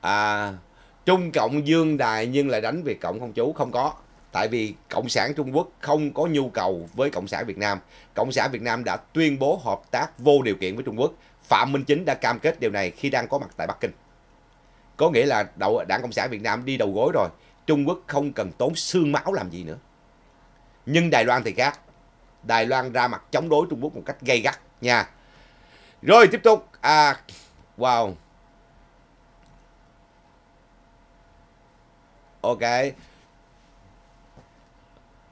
à, Trung Cộng dương đài nhưng lại đánh Việt Cộng không chú không có tại vì Cộng sản Trung Quốc không có nhu cầu với Cộng sản Việt Nam Cộng sản Việt Nam đã tuyên bố hợp tác vô điều kiện với Trung Quốc Phạm Minh Chính đã cam kết điều này khi đang có mặt tại Bắc Kinh có nghĩa là đậu đảng Cộng sản Việt Nam đi đầu gối rồi Trung Quốc không cần tốn xương máu làm gì nữa nhưng Đài Loan thì khác Đài Loan ra mặt chống đối Trung Quốc một cách gay gắt nha rồi tiếp tục à wow ok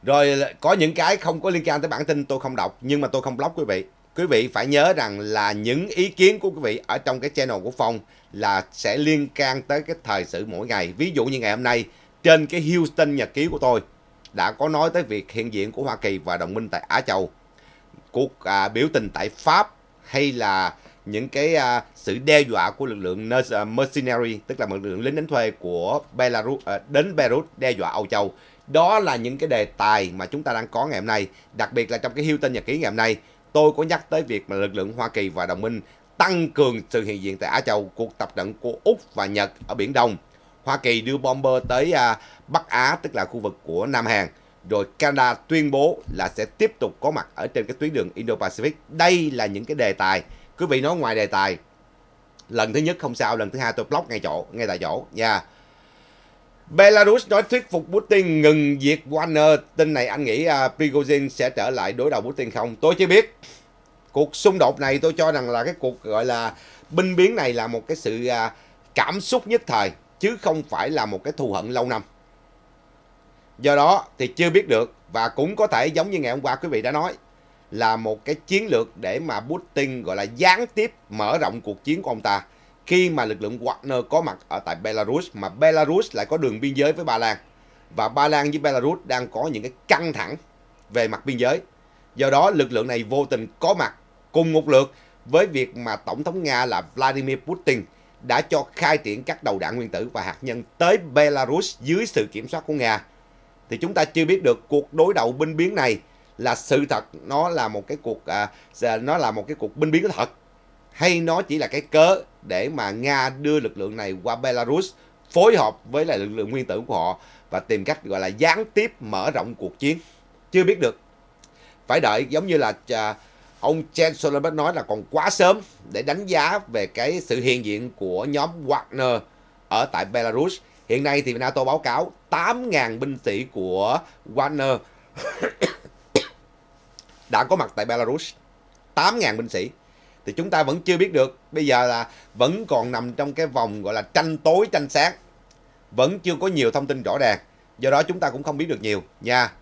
rồi có những cái không có liên quan tới bản tin tôi không đọc nhưng mà tôi không block quý vị quý vị phải nhớ rằng là những ý kiến của quý vị ở trong cái channel của Phong là sẽ liên can tới cái thời sự mỗi ngày. Ví dụ như ngày hôm nay trên cái Houston nhật ký của tôi đã có nói tới việc hiện diện của Hoa Kỳ và đồng minh tại Á Châu, cuộc à, biểu tình tại Pháp hay là những cái à, sự đe dọa của lực lượng à, mercenary tức là lực lượng lính đánh thuê của Belarus à, đến Beirut đe dọa Âu Châu đó là những cái đề tài mà chúng ta đang có ngày hôm nay đặc biệt là trong cái hiêu tin nhật ký ngày hôm nay tôi có nhắc tới việc mà lực lượng Hoa Kỳ và đồng minh tăng cường sự hiện diện tại Á Châu cuộc tập trận của Úc và Nhật ở Biển Đông Hoa Kỳ đưa bomber tới à, Bắc Á tức là khu vực của Nam Hàn rồi Canada tuyên bố là sẽ tiếp tục có mặt ở trên cái tuyến đường Indo-Pacific. Đây là những cái đề tài quý vị nói ngoài đề tài lần thứ nhất không sao lần thứ hai tôi block ngay chỗ ngay tại chỗ nha yeah. Belarus nói thuyết phục Putin ngừng diệt Wagner. Tin này anh nghĩ uh, Prigozhin sẽ trở lại đối đầu Putin không? Tôi chưa biết. Cuộc xung đột này tôi cho rằng là cái cuộc gọi là binh biến này là một cái sự uh, cảm xúc nhất thời chứ không phải là một cái thù hận lâu năm. Do đó thì chưa biết được và cũng có thể giống như ngày hôm qua quý vị đã nói là một cái chiến lược để mà Putin gọi là gián tiếp mở rộng cuộc chiến của ông ta khi mà lực lượng Wagner có mặt ở tại Belarus mà Belarus lại có đường biên giới với Ba Lan và Ba Lan với Belarus đang có những cái căng thẳng về mặt biên giới. Do đó lực lượng này vô tình có mặt cùng một lượt với việc mà Tổng thống Nga là Vladimir Putin đã cho khai triển các đầu đạn nguyên tử và hạt nhân tới Belarus dưới sự kiểm soát của Nga. Thì chúng ta chưa biết được cuộc đối đầu binh biến này là sự thật nó là một cái cuộc à, nó là một cái cuộc binh biến thật hay nó chỉ là cái cớ để mà Nga đưa lực lượng này qua Belarus phối hợp với lại lực lượng nguyên tử của họ và tìm cách gọi là gián tiếp mở rộng cuộc chiến chưa biết được phải đợi giống như là à, ông Chen Solomon nói là còn quá sớm để đánh giá về cái sự hiện diện của nhóm Wagner ở tại Belarus hiện nay thì NATO báo cáo 8.000 binh sĩ của Wagner đã có mặt tại Belarus 8.000 binh sĩ thì chúng ta vẫn chưa biết được bây giờ là vẫn còn nằm trong cái vòng gọi là tranh tối tranh sáng vẫn chưa có nhiều thông tin rõ ràng do đó chúng ta cũng không biết được nhiều nha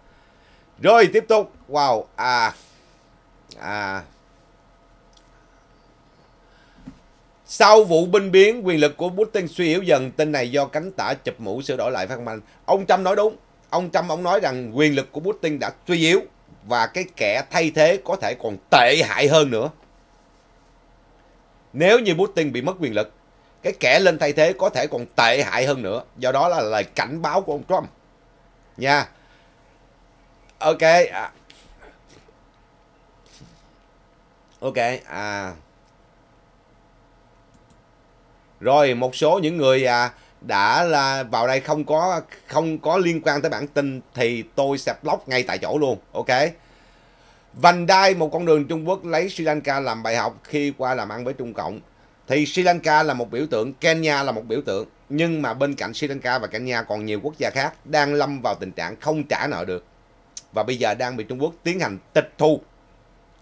rồi tiếp tục wow à à Sau vụ binh biến, quyền lực của Putin suy yếu dần, tin này do cánh tả chụp mũ sửa đổi lại phát mạnh. Ông Trump nói đúng, ông Trump ông nói rằng quyền lực của Putin đã suy yếu và cái kẻ thay thế có thể còn tệ hại hơn nữa. Nếu như Putin bị mất quyền lực, cái kẻ lên thay thế có thể còn tệ hại hơn nữa. Do đó là lời cảnh báo của ông Trump. Nha. Ok. À. Ok. À. Rồi một số những người à, đã là vào đây không có không có liên quan tới bản tin thì tôi sẽ block ngay tại chỗ luôn ok Vành đai một con đường Trung Quốc lấy Sri Lanka làm bài học khi qua làm ăn với Trung Cộng thì Sri Lanka là một biểu tượng Kenya là một biểu tượng nhưng mà bên cạnh Sri Lanka và Kenya còn nhiều quốc gia khác đang lâm vào tình trạng không trả nợ được và bây giờ đang bị Trung Quốc tiến hành tịch thu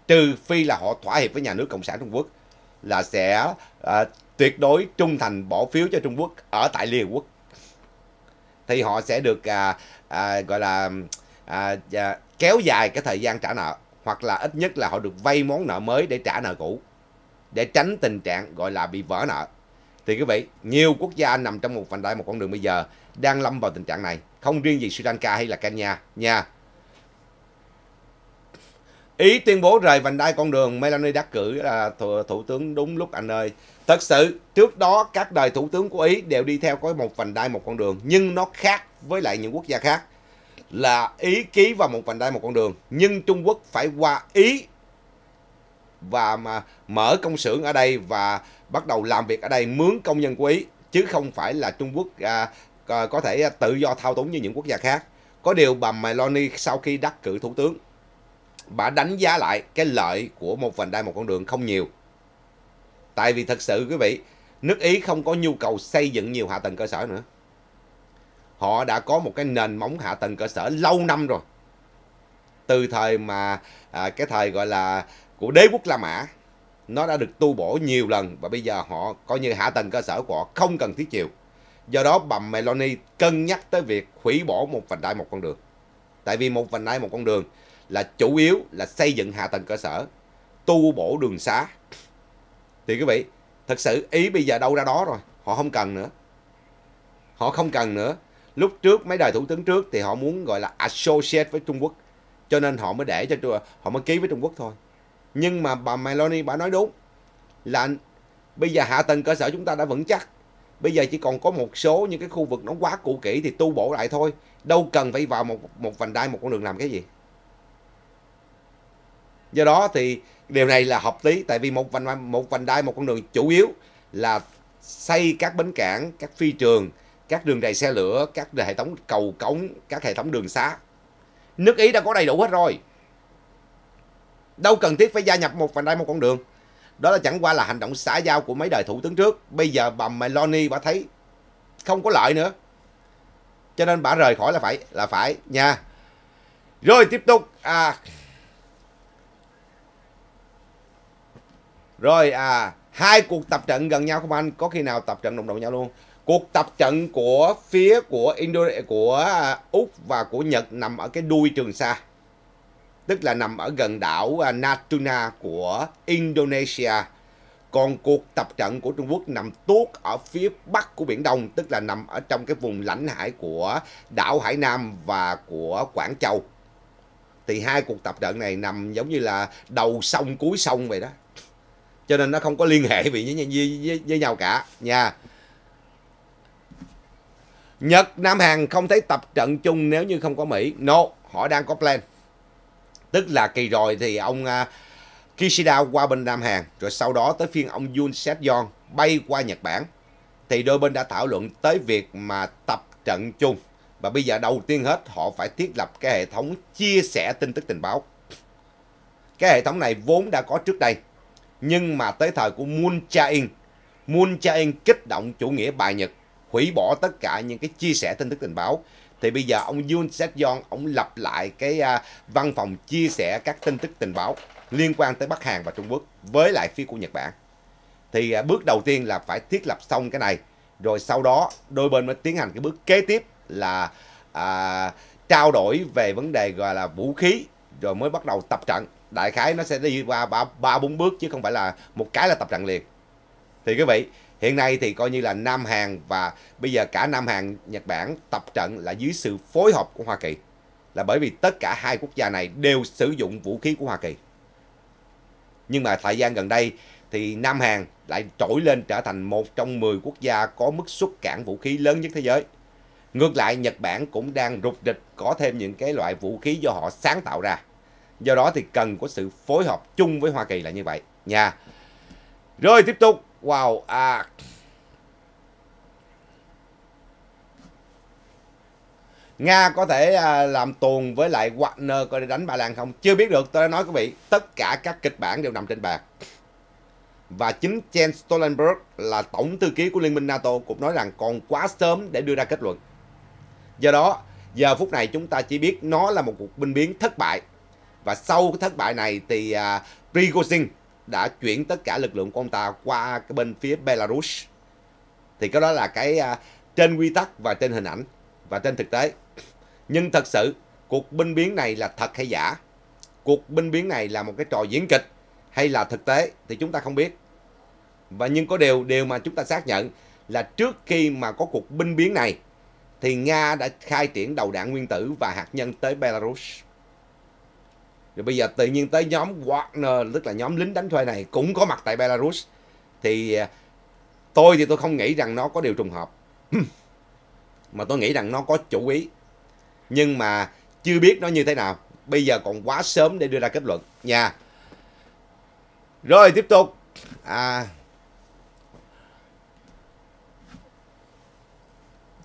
trừ phi là họ thỏa hiệp với nhà nước Cộng sản Trung Quốc là sẽ uh, tuyệt đối trung thành bỏ phiếu cho Trung Quốc ở tại Liên Hợp Quốc thì họ sẽ được à, à, gọi là à, à, kéo dài cái thời gian trả nợ hoặc là ít nhất là họ được vay món nợ mới để trả nợ cũ để tránh tình trạng gọi là bị vỡ nợ thì quý vị nhiều quốc gia nằm trong một vành đai một con đường bây giờ đang lâm vào tình trạng này không riêng gì Sri Lanka hay là Kenya nha Ý tuyên bố rời vành đai con đường Melanie đắc cử là thủ, thủ tướng đúng lúc anh ơi Thật sự trước đó các đời thủ tướng của Ý đều đi theo có một vành đai một con đường nhưng nó khác với lại những quốc gia khác là Ý ký vào một vành đai một con đường nhưng Trung Quốc phải qua Ý và mà mở công xưởng ở đây và bắt đầu làm việc ở đây mướn công nhân của Ý chứ không phải là Trung Quốc à, à có thể à, tự do thao túng như những quốc gia khác. Có điều bà Meloni sau khi đắc cử thủ tướng bà đánh giá lại cái lợi của một vành đai một con đường không nhiều Tại vì thật sự quý vị, nước Ý không có nhu cầu xây dựng nhiều hạ tầng cơ sở nữa. Họ đã có một cái nền móng hạ tầng cơ sở lâu năm rồi. Từ thời mà à, cái thời gọi là của đế quốc La Mã, nó đã được tu bổ nhiều lần và bây giờ họ coi như hạ tầng cơ sở của họ không cần thiết chiều. Do đó bà Meloni cân nhắc tới việc hủy bỏ một vành đai một con đường. Tại vì một vành đai một con đường là chủ yếu là xây dựng hạ tầng cơ sở, tu bổ đường xá thì quý vị thật sự ý bây giờ đâu ra đó rồi họ không cần nữa họ không cần nữa lúc trước mấy đời thủ tướng trước thì họ muốn gọi là associate với Trung Quốc cho nên họ mới để cho họ mới ký với Trung Quốc thôi nhưng mà bà Meloni bà nói đúng là bây giờ hạ tầng cơ sở chúng ta đã vững chắc bây giờ chỉ còn có một số những cái khu vực nó quá cũ kỹ thì tu bổ lại thôi đâu cần phải vào một một vành đai một con đường làm cái gì do đó thì điều này là hợp lý tại vì một vành một vành đai một con đường chủ yếu là xây các bến cảng các phi trường các đường đầy xe lửa các hệ thống cầu cống các hệ thống đường xá nước ý đã có đầy đủ hết rồi đâu cần thiết phải gia nhập một vành đai một con đường đó là chẳng qua là hành động xã giao của mấy đời thủ tướng trước bây giờ bà Meloni bà thấy không có lợi nữa cho nên bà rời khỏi là phải là phải nha rồi tiếp tục à, Rồi à hai cuộc tập trận gần nhau không anh? Có khi nào tập trận đụng độ nhau luôn? Cuộc tập trận của phía của Indonesia của à, Úc và của Nhật nằm ở cái đuôi Trường Sa. Tức là nằm ở gần đảo à, Natuna của Indonesia. Còn cuộc tập trận của Trung Quốc nằm tuốt ở phía bắc của Biển Đông, tức là nằm ở trong cái vùng lãnh hải của đảo Hải Nam và của Quảng Châu. Thì hai cuộc tập trận này nằm giống như là đầu sông cuối sông vậy đó cho nên nó không có liên hệ với, với, với, với nhau cả nha Nhật Nam Hàn không thấy tập trận chung nếu như không có Mỹ no họ đang có plan tức là kỳ rồi thì ông uh, Kishida qua bên Nam Hàn rồi sau đó tới phiên ông Yoon Seth Yeon bay qua Nhật Bản thì đôi bên đã thảo luận tới việc mà tập trận chung và bây giờ đầu tiên hết họ phải thiết lập cái hệ thống chia sẻ tin tức tình báo cái hệ thống này vốn đã có trước đây nhưng mà tới thời của Moon Jae-in, Moon Jae-in kích động chủ nghĩa bài Nhật, hủy bỏ tất cả những cái chia sẻ tin tức tình báo. Thì bây giờ ông Yoon Seok-yeon, ông lập lại cái uh, văn phòng chia sẻ các tin tức tình báo liên quan tới Bắc Hàn và Trung Quốc với lại phía của Nhật Bản. Thì uh, bước đầu tiên là phải thiết lập xong cái này, rồi sau đó đôi bên mới tiến hành cái bước kế tiếp là uh, trao đổi về vấn đề gọi là vũ khí, rồi mới bắt đầu tập trận đại khái nó sẽ đi qua ba ba bốn bước chứ không phải là một cái là tập trận liền thì quý vị hiện nay thì coi như là Nam Hàn và bây giờ cả Nam Hàn Nhật Bản tập trận là dưới sự phối hợp của Hoa Kỳ là bởi vì tất cả hai quốc gia này đều sử dụng vũ khí của Hoa Kỳ nhưng mà thời gian gần đây thì Nam Hàn lại trỗi lên trở thành một trong 10 quốc gia có mức xuất cản vũ khí lớn nhất thế giới. Ngược lại, Nhật Bản cũng đang rục rịch có thêm những cái loại vũ khí do họ sáng tạo ra. Do đó thì cần có sự phối hợp chung với Hoa Kỳ là như vậy nha. Rồi tiếp tục. Wow. À. Nga có thể à, làm tuồn với lại Wagner coi đánh Ba Lan không? Chưa biết được, tôi đã nói quý vị, tất cả các kịch bản đều nằm trên bàn. Và chính Jens Stoltenberg là tổng thư ký của Liên minh NATO cũng nói rằng còn quá sớm để đưa ra kết luận. Do đó, giờ phút này chúng ta chỉ biết nó là một cuộc binh biến thất bại và sau cái thất bại này thì uh, Prigozhin đã chuyển tất cả lực lượng của ông ta qua cái bên phía Belarus. Thì cái đó là cái uh, trên quy tắc và trên hình ảnh và trên thực tế. Nhưng thật sự cuộc binh biến này là thật hay giả? Cuộc binh biến này là một cái trò diễn kịch hay là thực tế thì chúng ta không biết. Và nhưng có điều điều mà chúng ta xác nhận là trước khi mà có cuộc binh biến này thì Nga đã khai triển đầu đạn nguyên tử và hạt nhân tới Belarus rồi bây giờ tự nhiên tới nhóm Wagner tức là nhóm lính đánh thuê này cũng có mặt tại Belarus thì à, tôi thì tôi không nghĩ rằng nó có điều trùng hợp mà tôi nghĩ rằng nó có chủ ý nhưng mà chưa biết nó như thế nào bây giờ còn quá sớm để đưa ra kết luận nha rồi tiếp tục à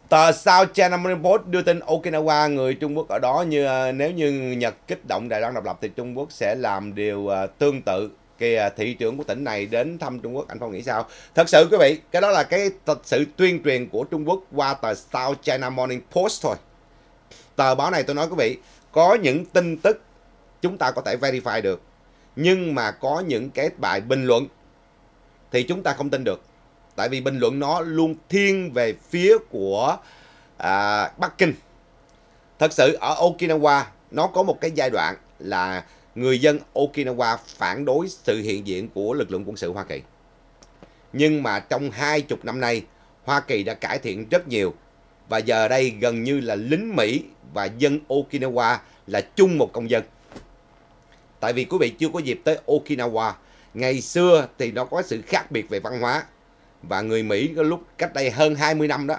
Tờ sao China Morning Post đưa tin Okinawa người Trung Quốc ở đó như ờ, nếu như Nhật kích động Đài Loan độc lập thì Trung Quốc sẽ làm điều ờ, tương tự cái ờ, thị trưởng của tỉnh này đến thăm Trung Quốc anh Phong nghĩ sao thật sự quý vị cái đó là cái thật sự tuyên truyền của Trung Quốc qua tờ South China Morning Post thôi tờ báo này tôi nói quý vị có những tin tức chúng ta có thể verify được nhưng mà có những cái bài bình luận thì chúng ta không tin được tại vì bình luận nó luôn thiên về phía của à, Bắc Kinh. Thật sự ở Okinawa nó có một cái giai đoạn là người dân Okinawa phản đối sự hiện diện của lực lượng quân sự Hoa Kỳ. Nhưng mà trong hai chục năm nay, Hoa Kỳ đã cải thiện rất nhiều và giờ đây gần như là lính Mỹ và dân Okinawa là chung một công dân. Tại vì quý vị chưa có dịp tới Okinawa, ngày xưa thì nó có sự khác biệt về văn hóa và người Mỹ lúc cách đây hơn 20 năm đó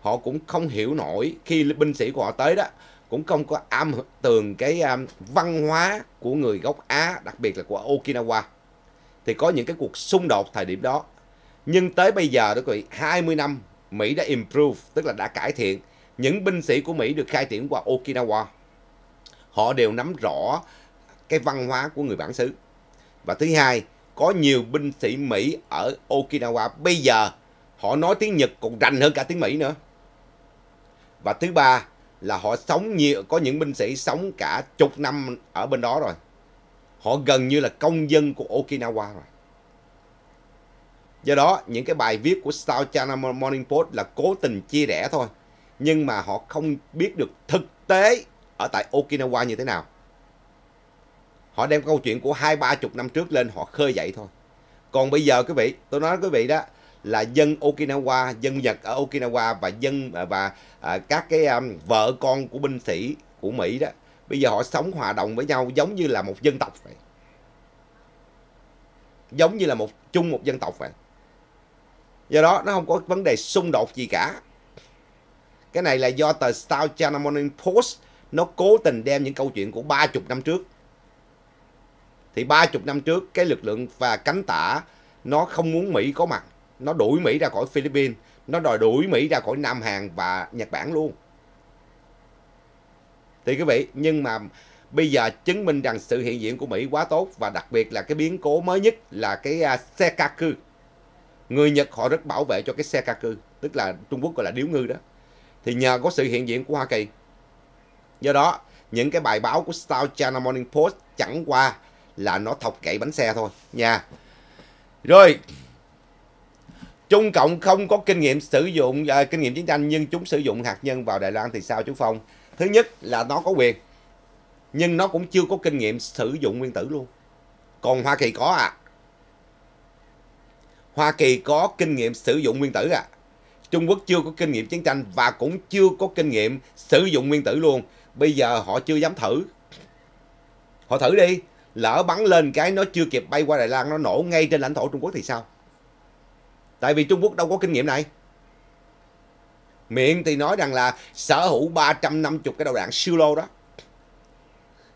họ cũng không hiểu nổi khi binh sĩ của họ tới đó cũng không có am tường cái um, văn hóa của người gốc Á đặc biệt là của Okinawa thì có những cái cuộc xung đột thời điểm đó nhưng tới bây giờ đó quý vị 20 năm Mỹ đã improve tức là đã cải thiện những binh sĩ của Mỹ được khai triển qua Okinawa họ đều nắm rõ cái văn hóa của người bản xứ và thứ hai có nhiều binh sĩ Mỹ ở Okinawa bây giờ họ nói tiếng Nhật còn rành hơn cả tiếng Mỹ nữa. Và thứ ba là họ sống nhiều, có những binh sĩ sống cả chục năm ở bên đó rồi. Họ gần như là công dân của Okinawa rồi. Do đó, những cái bài viết của South China Morning Post là cố tình chia rẽ thôi. Nhưng mà họ không biết được thực tế ở tại Okinawa như thế nào. Họ đem câu chuyện của hai ba chục năm trước lên họ khơi dậy thôi. Còn bây giờ quý vị, tôi nói quý vị đó là dân Okinawa, dân Nhật ở Okinawa và dân à, và à, các cái um, vợ con của binh sĩ của Mỹ đó. Bây giờ họ sống hòa đồng với nhau giống như là một dân tộc vậy. Giống như là một chung một dân tộc vậy. Do đó nó không có vấn đề xung đột gì cả. Cái này là do tờ South China Morning Post nó cố tình đem những câu chuyện của ba chục năm trước thì 30 năm trước cái lực lượng và cánh tả nó không muốn Mỹ có mặt. Nó đuổi Mỹ ra khỏi Philippines, nó đòi đuổi Mỹ ra khỏi Nam Hàn và Nhật Bản luôn. Thì quý vị, nhưng mà bây giờ chứng minh rằng sự hiện diện của Mỹ quá tốt và đặc biệt là cái biến cố mới nhất là cái xe ca cư. Người Nhật họ rất bảo vệ cho cái xe ca cư, tức là Trung Quốc gọi là điếu ngư đó. Thì nhờ có sự hiện diện của Hoa Kỳ. Do đó, những cái bài báo của South China Morning Post chẳng qua là nó thọc gãy bánh xe thôi nha. Rồi, Trung Cộng không có kinh nghiệm sử dụng à, kinh nghiệm chiến tranh nhưng chúng sử dụng hạt nhân vào Đài Loan thì sao chú Phong? Thứ nhất là nó có quyền nhưng nó cũng chưa có kinh nghiệm sử dụng nguyên tử luôn. Còn Hoa Kỳ có à. Hoa Kỳ có kinh nghiệm sử dụng nguyên tử à. Trung Quốc chưa có kinh nghiệm chiến tranh và cũng chưa có kinh nghiệm sử dụng nguyên tử luôn. Bây giờ họ chưa dám thử. Họ thử đi lỡ bắn lên cái nó chưa kịp bay qua Đài Loan nó nổ ngay trên lãnh thổ Trung Quốc thì sao? Tại vì Trung Quốc đâu có kinh nghiệm này. Miệng thì nói rằng là sở hữu 350 cái đầu đạn siêu lô đó.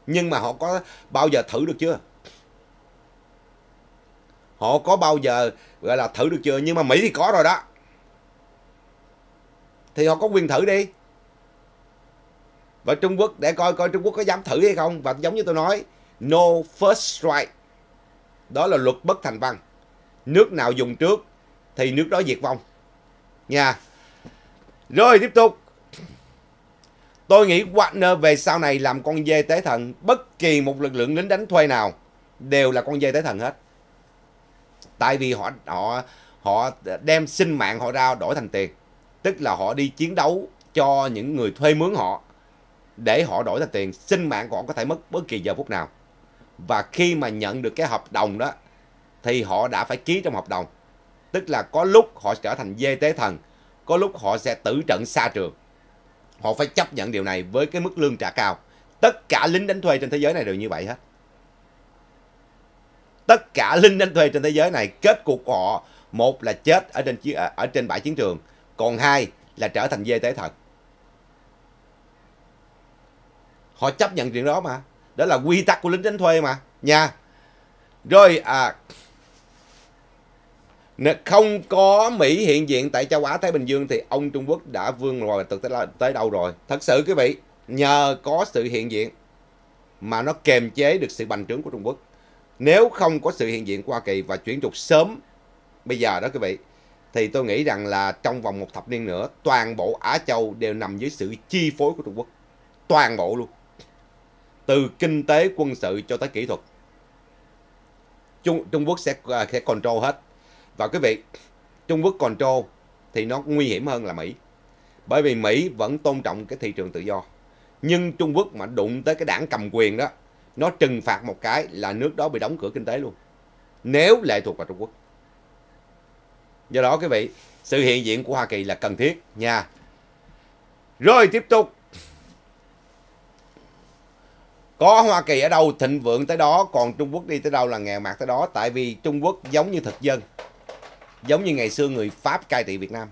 Nhưng mà họ có bao giờ thử được chưa? Họ có bao giờ gọi là thử được chưa? Nhưng mà Mỹ thì có rồi đó. Thì họ có quyền thử đi. Và Trung Quốc để coi coi Trung Quốc có dám thử hay không. Và giống như tôi nói No first strike. Đó là luật bất thành văn. Nước nào dùng trước thì nước đó diệt vong. Nha. Rồi tiếp tục. Tôi nghĩ Wagner về sau này làm con dê tế thần. Bất kỳ một lực lượng lính đánh thuê nào đều là con dê tế thần hết. Tại vì họ họ họ đem sinh mạng họ ra đổi thành tiền. Tức là họ đi chiến đấu cho những người thuê mướn họ để họ đổi thành tiền. Sinh mạng của họ có thể mất bất kỳ giờ phút nào và khi mà nhận được cái hợp đồng đó thì họ đã phải ký trong hợp đồng tức là có lúc họ trở thành dê tế thần có lúc họ sẽ tử trận xa trường họ phải chấp nhận điều này với cái mức lương trả cao tất cả lính đánh thuê trên thế giới này đều như vậy hết tất cả lính đánh thuê trên thế giới này kết cục của họ một là chết ở trên chiến ở trên bãi chiến trường còn hai là trở thành dê tế thần họ chấp nhận chuyện đó mà đó là quy tắc của lính đánh thuê mà nha rồi à không có Mỹ hiện diện tại châu Á Thái Bình Dương thì ông Trung Quốc đã vươn rồi từ tới đâu rồi thật sự quý vị nhờ có sự hiện diện mà nó kềm chế được sự bành trướng của Trung Quốc nếu không có sự hiện diện của Hoa Kỳ và chuyển trục sớm bây giờ đó quý vị thì tôi nghĩ rằng là trong vòng một thập niên nữa toàn bộ Á Châu đều nằm dưới sự chi phối của Trung Quốc toàn bộ luôn từ kinh tế quân sự cho tới kỹ thuật Trung, Trung Quốc sẽ à, sẽ control hết và quý vị Trung Quốc control thì nó nguy hiểm hơn là Mỹ bởi vì Mỹ vẫn tôn trọng cái thị trường tự do nhưng Trung Quốc mà đụng tới cái đảng cầm quyền đó nó trừng phạt một cái là nước đó bị đóng cửa kinh tế luôn nếu lệ thuộc vào Trung Quốc do đó quý vị sự hiện diện của Hoa Kỳ là cần thiết nha rồi tiếp tục có Hoa Kỳ ở đâu thịnh vượng tới đó còn Trung Quốc đi tới đâu là nghèo mạt tới đó tại vì Trung Quốc giống như thực dân giống như ngày xưa người Pháp cai trị Việt Nam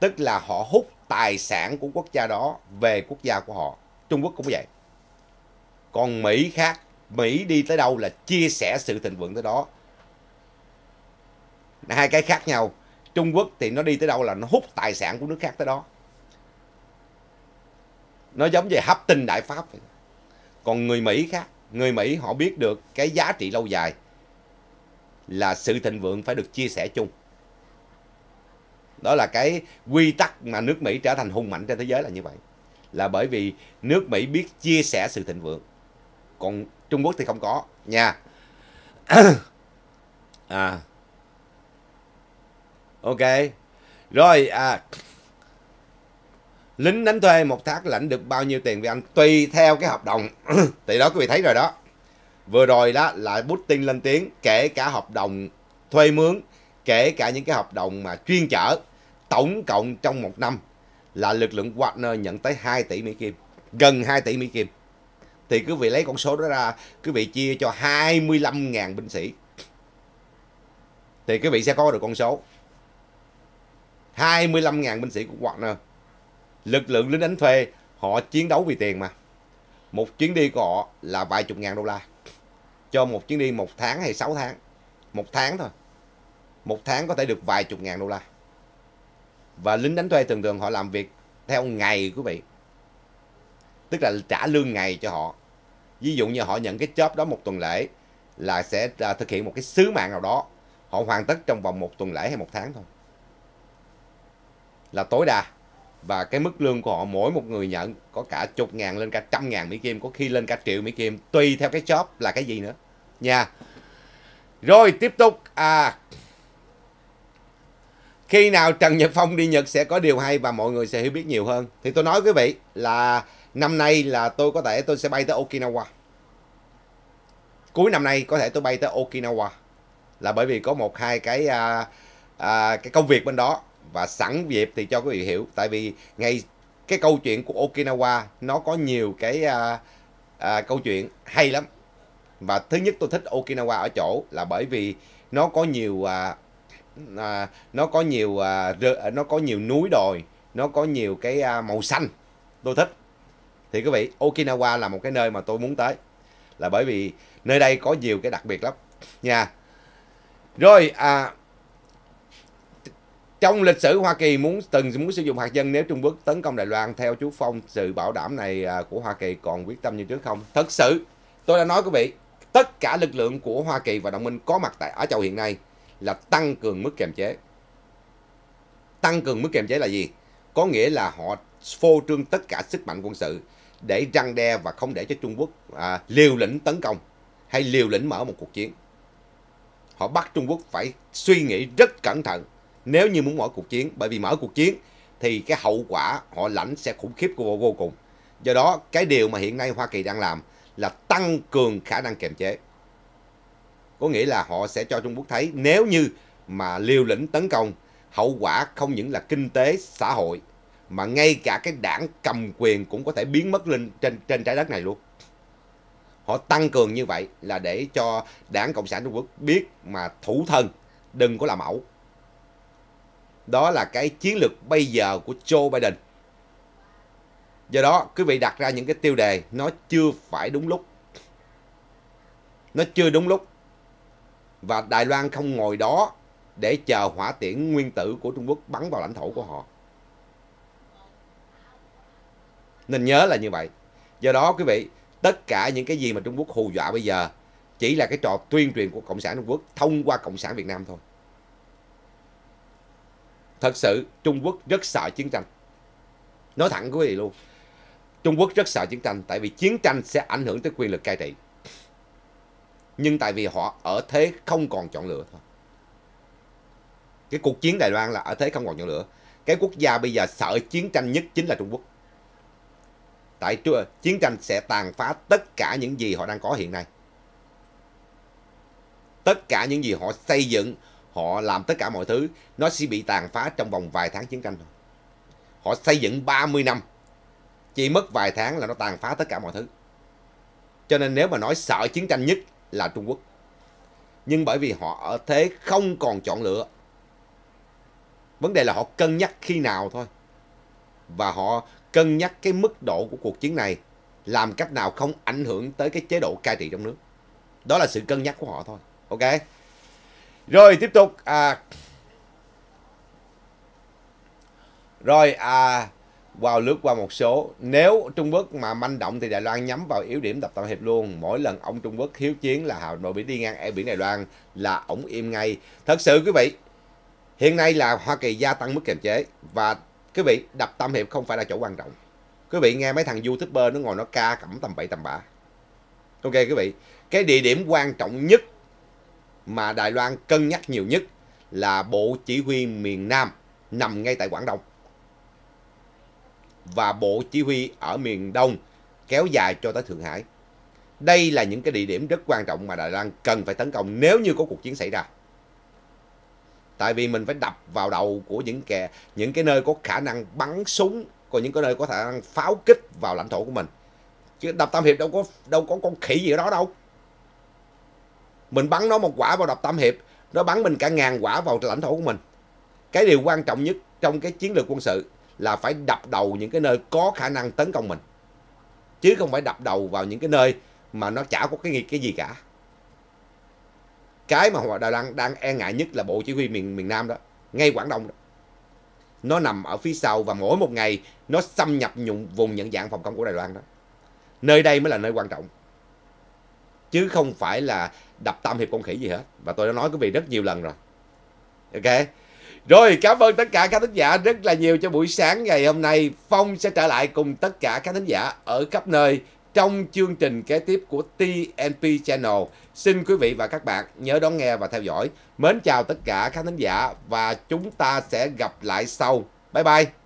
tức là họ hút tài sản của quốc gia đó về quốc gia của họ Trung Quốc cũng vậy còn Mỹ khác Mỹ đi tới đâu là chia sẻ sự thịnh vượng tới đó hai cái khác nhau Trung Quốc thì nó đi tới đâu là nó hút tài sản của nước khác tới đó nó giống như hấp tinh đại pháp vậy còn người Mỹ khác, người Mỹ họ biết được cái giá trị lâu dài là sự thịnh vượng phải được chia sẻ chung. Đó là cái quy tắc mà nước Mỹ trở thành hùng mạnh trên thế giới là như vậy. Là bởi vì nước Mỹ biết chia sẻ sự thịnh vượng. Còn Trung Quốc thì không có nha. à. Ok. Rồi à lính đánh thuê một tháng lãnh được bao nhiêu tiền với anh tùy theo cái hợp đồng thì đó quý vị thấy rồi đó vừa rồi đó là Putin lên tiếng kể cả hợp đồng thuê mướn kể cả những cái hợp đồng mà chuyên chở tổng cộng trong một năm là lực lượng Wagner nhận tới 2 tỷ Mỹ Kim gần 2 tỷ Mỹ Kim thì quý vị lấy con số đó ra quý vị chia cho 25.000 binh sĩ thì quý vị sẽ có được con số 25.000 binh sĩ của Wagner lực lượng lính đánh thuê họ chiến đấu vì tiền mà một chuyến đi của họ là vài chục ngàn đô la cho một chuyến đi một tháng hay sáu tháng một tháng thôi một tháng có thể được vài chục ngàn đô la và lính đánh thuê thường thường họ làm việc theo ngày quý vị tức là trả lương ngày cho họ ví dụ như họ nhận cái chóp đó một tuần lễ là sẽ à, thực hiện một cái sứ mạng nào đó họ hoàn tất trong vòng một tuần lễ hay một tháng thôi là tối đa và cái mức lương của họ mỗi một người nhận có cả chục ngàn lên cả trăm ngàn Mỹ Kim có khi lên cả triệu Mỹ Kim tùy theo cái job là cái gì nữa nha rồi tiếp tục à khi nào Trần Nhật Phong đi Nhật sẽ có điều hay và mọi người sẽ hiểu biết nhiều hơn thì tôi nói quý vị là năm nay là tôi có thể tôi sẽ bay tới Okinawa cuối năm nay có thể tôi bay tới Okinawa là bởi vì có một hai cái à, à, cái công việc bên đó và sẵn dịp thì cho quý vị hiểu tại vì ngay cái câu chuyện của Okinawa nó có nhiều cái à, à, câu chuyện hay lắm và thứ nhất tôi thích Okinawa ở chỗ là bởi vì nó có nhiều à, à, nó có nhiều à, nó có nhiều núi đồi nó có nhiều cái à, màu xanh tôi thích thì quý vị Okinawa là một cái nơi mà tôi muốn tới là bởi vì nơi đây có nhiều cái đặc biệt lắm nha rồi à, trong lịch sử Hoa Kỳ muốn từng muốn sử dụng hạt nhân nếu Trung Quốc tấn công Đài Loan theo chú Phong sự bảo đảm này à, của Hoa Kỳ còn quyết tâm như trước không? Thật sự tôi đã nói quý vị tất cả lực lượng của Hoa Kỳ và đồng minh có mặt tại ở Châu hiện nay là tăng cường mức kiềm chế. Tăng cường mức kiềm chế là gì? Có nghĩa là họ phô trương tất cả sức mạnh quân sự để răng đe và không để cho Trung Quốc à, liều lĩnh tấn công hay liều lĩnh mở một cuộc chiến. Họ bắt Trung Quốc phải suy nghĩ rất cẩn thận nếu như muốn mở cuộc chiến bởi vì mở cuộc chiến thì cái hậu quả họ lãnh sẽ khủng khiếp của vô cùng do đó cái điều mà hiện nay Hoa Kỳ đang làm là tăng cường khả năng kiềm chế có nghĩa là họ sẽ cho Trung Quốc thấy nếu như mà liều lĩnh tấn công hậu quả không những là kinh tế xã hội mà ngay cả cái đảng cầm quyền cũng có thể biến mất lên trên trên trái đất này luôn họ tăng cường như vậy là để cho đảng cộng sản trung quốc biết mà thủ thân đừng có làm ẩu đó là cái chiến lược bây giờ của Joe Biden. Do đó, quý vị đặt ra những cái tiêu đề nó chưa phải đúng lúc. Nó chưa đúng lúc. Và Đài Loan không ngồi đó để chờ hỏa tiễn nguyên tử của Trung Quốc bắn vào lãnh thổ của họ. Nên nhớ là như vậy. Do đó quý vị, tất cả những cái gì mà Trung Quốc hù dọa bây giờ chỉ là cái trò tuyên truyền của Cộng sản Trung Quốc thông qua Cộng sản Việt Nam thôi. Thật sự Trung Quốc rất sợ chiến tranh. Nói thẳng quý vị luôn. Trung Quốc rất sợ chiến tranh tại vì chiến tranh sẽ ảnh hưởng tới quyền lực cai trị. Nhưng tại vì họ ở thế không còn chọn lựa thôi. Cái cuộc chiến Đài Loan là ở thế không còn chọn lựa. Cái quốc gia bây giờ sợ chiến tranh nhất chính là Trung Quốc. Tại chiến tranh sẽ tàn phá tất cả những gì họ đang có hiện nay. Tất cả những gì họ xây dựng, Họ làm tất cả mọi thứ, nó sẽ bị tàn phá trong vòng vài tháng chiến tranh thôi. Họ xây dựng 30 năm, chỉ mất vài tháng là nó tàn phá tất cả mọi thứ. Cho nên nếu mà nói sợ chiến tranh nhất là Trung Quốc. Nhưng bởi vì họ ở thế không còn chọn lựa. Vấn đề là họ cân nhắc khi nào thôi. Và họ cân nhắc cái mức độ của cuộc chiến này làm cách nào không ảnh hưởng tới cái chế độ cai trị trong nước. Đó là sự cân nhắc của họ thôi. Ok? Rồi tiếp tục à Rồi à Wow lướt qua một số Nếu Trung Quốc mà manh động thì Đài Loan nhắm vào yếu điểm tập toàn hiệp luôn Mỗi lần ông Trung Quốc hiếu chiến là Hà Nội biển đi ngang e biển Đài Loan là ổng im ngay Thật sự quý vị Hiện nay là Hoa Kỳ gia tăng mức kiềm chế Và quý vị đập tam hiệp không phải là chỗ quan trọng Quý vị nghe mấy thằng youtuber nó ngồi nó ca cẩm tầm bậy tầm bạ Ok quý vị Cái địa điểm quan trọng nhất mà Đài Loan cân nhắc nhiều nhất là Bộ Chỉ huy miền Nam nằm ngay tại Quảng Đông. Và Bộ Chỉ huy ở miền Đông kéo dài cho tới Thượng Hải. Đây là những cái địa điểm rất quan trọng mà Đài Loan cần phải tấn công nếu như có cuộc chiến xảy ra. Tại vì mình phải đập vào đầu của những kẻ, những cái nơi có khả năng bắn súng, còn những cái nơi có khả năng pháo kích vào lãnh thổ của mình. Chứ đập tam hiệp đâu có đâu có con khỉ gì ở đó đâu. Mình bắn nó một quả vào đập tam hiệp, nó bắn mình cả ngàn quả vào lãnh thổ của mình. Cái điều quan trọng nhất trong cái chiến lược quân sự là phải đập đầu những cái nơi có khả năng tấn công mình. Chứ không phải đập đầu vào những cái nơi mà nó chả có cái cái gì cả. Cái mà họ đang đang e ngại nhất là bộ chỉ huy miền miền Nam đó, ngay Quảng Đông đó. Nó nằm ở phía sau và mỗi một ngày nó xâm nhập nhụng vùng nhận dạng phòng công của Đài Loan đó. Nơi đây mới là nơi quan trọng. Chứ không phải là đập tam hiệp con khỉ gì hết và tôi đã nói quý vị rất nhiều lần rồi ok rồi cảm ơn tất cả các thính giả rất là nhiều cho buổi sáng ngày hôm nay phong sẽ trở lại cùng tất cả các thính giả ở khắp nơi trong chương trình kế tiếp của TNP Channel. Xin quý vị và các bạn nhớ đón nghe và theo dõi. Mến chào tất cả các thính giả và chúng ta sẽ gặp lại sau. Bye bye!